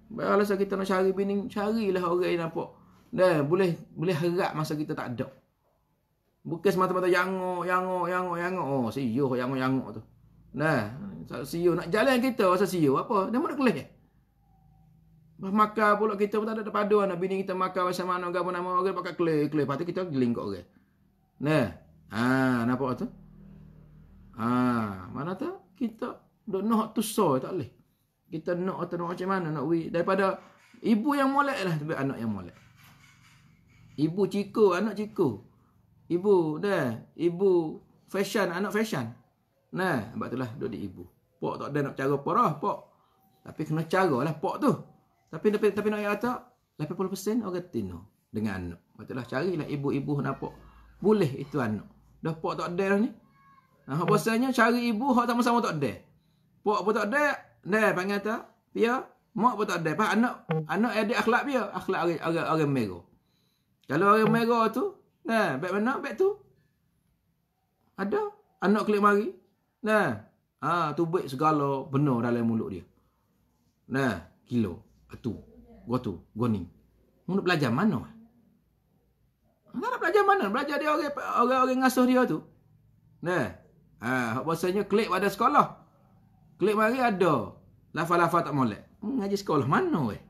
Speaker 1: Baiklah kita nak cari bini, carilah orang yang nampak. Dan boleh boleh harap masa kita tak ada. Bukan semata-mata yangok, yangok, yangok, yangok. Oh, siyo e yangok, yangok tu. Nah, siyo e nak jalan kita rasa siyo e apa? Dia mau nak kelih. Bah makan pula kita pun tak ada terpaduan. Nak bini kita makan macam mana, gapo nama orang pakai kelih, kelih. Patut kita geling kok orang. Nah. Ha, nampak tu? Ha, mana tu? Kita dok noh tu so tak leh. Kita nak atau nak macam mana nak wi daripada ibu yang molek lah tapi anak yang molek. Ibu ciko, anak ciko ibu dah ibu fashion anak fashion nah sebab lah, duduk di ibu pok tak ada nak cara apa dah pok tapi kena lah. pok tu tapi tapi, tapi nak kata 80% orang tino dengan anak sebab itulah carilah ibu-ibu nak pok. boleh itu anak dah pok tak ada dah ni nah hak bosannya cari ibu hak sama-sama tak ada pok pun tak ada nah panggil tak pia mak pun tak ada pak anak anak ada akhlak dia akhlak orang orang merah kalau orang merah tu Nah, beg mana beg tu? Ada anak klik mari. Nah. Ha, tu beg segala benar dalam mulut dia. Nah, kilo. Atu. Gua tu, gua ni. Mun belajar mana? Mana nak belajar mana? Belajar dia orang orang-orang ngasuh dia tu. Nah. Ha, hak bahasanya klik pada sekolah. Klik mari ada. Lafa-lafa tak molek. Mengaji hmm, sekolah mana weh?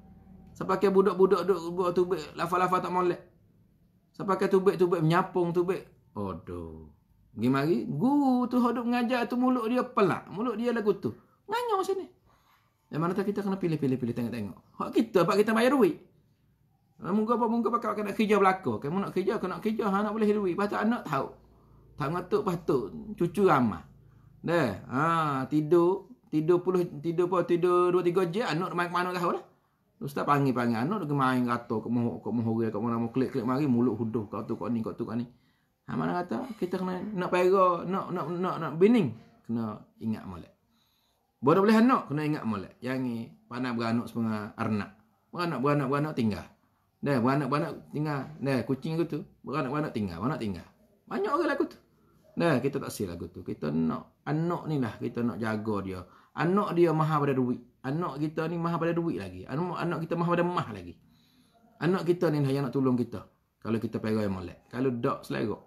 Speaker 1: Sampai budak-budak duk buat tu lafa-lafa tak molek. Saya pakai tubik-tubik, menyapung tubik. Aduh. Pergi mari, guru tu hodok mengajar tu mulut dia pelak. Mulut dia lagu tu. nganyong sini. Yang mana kita kena pilih-pilih-pilih tengok-tengok. Hak kita, hak kita bayar duit. Lah, muka apa muka pakai nak kerja belaka. Kamu nak kerja, kamu nak kerja, ha, nak boleh duit. Lepas tu anak tahu. Tak ngatuk, lepas tu cucu ramah. Dah, ha, tidur. Tidur puluh, tidur apa, tidur dua tiga je. Anak mana, mana tahu lah. Ustaz panggil-panggil anak dia main kata kau mohok kau mohok kau mana mau klik klik mari mulut huduh kau tu kau ni kau tu kau ni. Ha mana kata kita kena nak pera nak nak nak nak bining kena ingat molek. Bodoh boleh anak kena ingat molek. Yang ni panak beranak sepengah arnak. Beranak beranak beranak tinggal. Dah beranak beranak tinggal. Dah kucing aku tu beranak beranak tinggal beranak tinggal. Banyak orang lagu tu. Dah kita tak sil lagu tu. Kita nak anak ni lah kita nak jaga dia. Anak dia maha pada duit. Anak kita ni mahal pada duit lagi. Anak, anak kita mahal pada mah lagi. Anak kita ni lah yang nak tolong kita. Kalau kita perai molek. Kalau tak, selerok.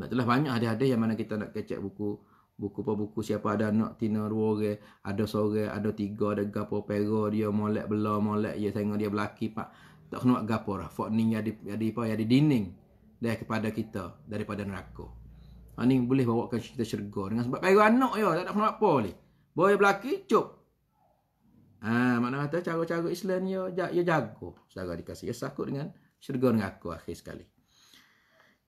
Speaker 1: Sebab itulah banyak hadis-hadis yang mana kita nak kecek buku. Buku apa buku siapa ada anak tina dua orang. Ada sore, ada tiga, ada gapo pera dia molek belah, molek. Dia tengok dia belaki pak. Tak kena gapo lah. Fak ni jadi, jadi apa, jadi dinding. Dah kepada kita, daripada neraka. Ha, boleh bawakan cerita syurga. Dengan sebab pera anak je, tak nak kena apa ni. Boleh berlaki, cukup. Ha, mana kata cara-cara Islam ni ya, ya jago. Saudara dikasih ya sakut dengan syurga dengan aku akhir sekali.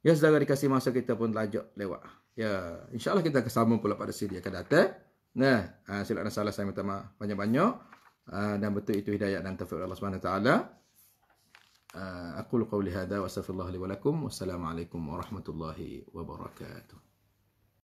Speaker 1: Ya saudara dikasih masa kita pun lajak lewat. Ya, insyaallah kita akan sambung pula pada siri akan datang. Nah, ha, silap salah saya minta maaf banyak-banyak. Ha, dan betul itu hidayah dan taufik Allah Subhanahu taala. Aku ha, lu kau lihat dah wasafirullah wassalamualaikum warahmatullahi wabarakatuh.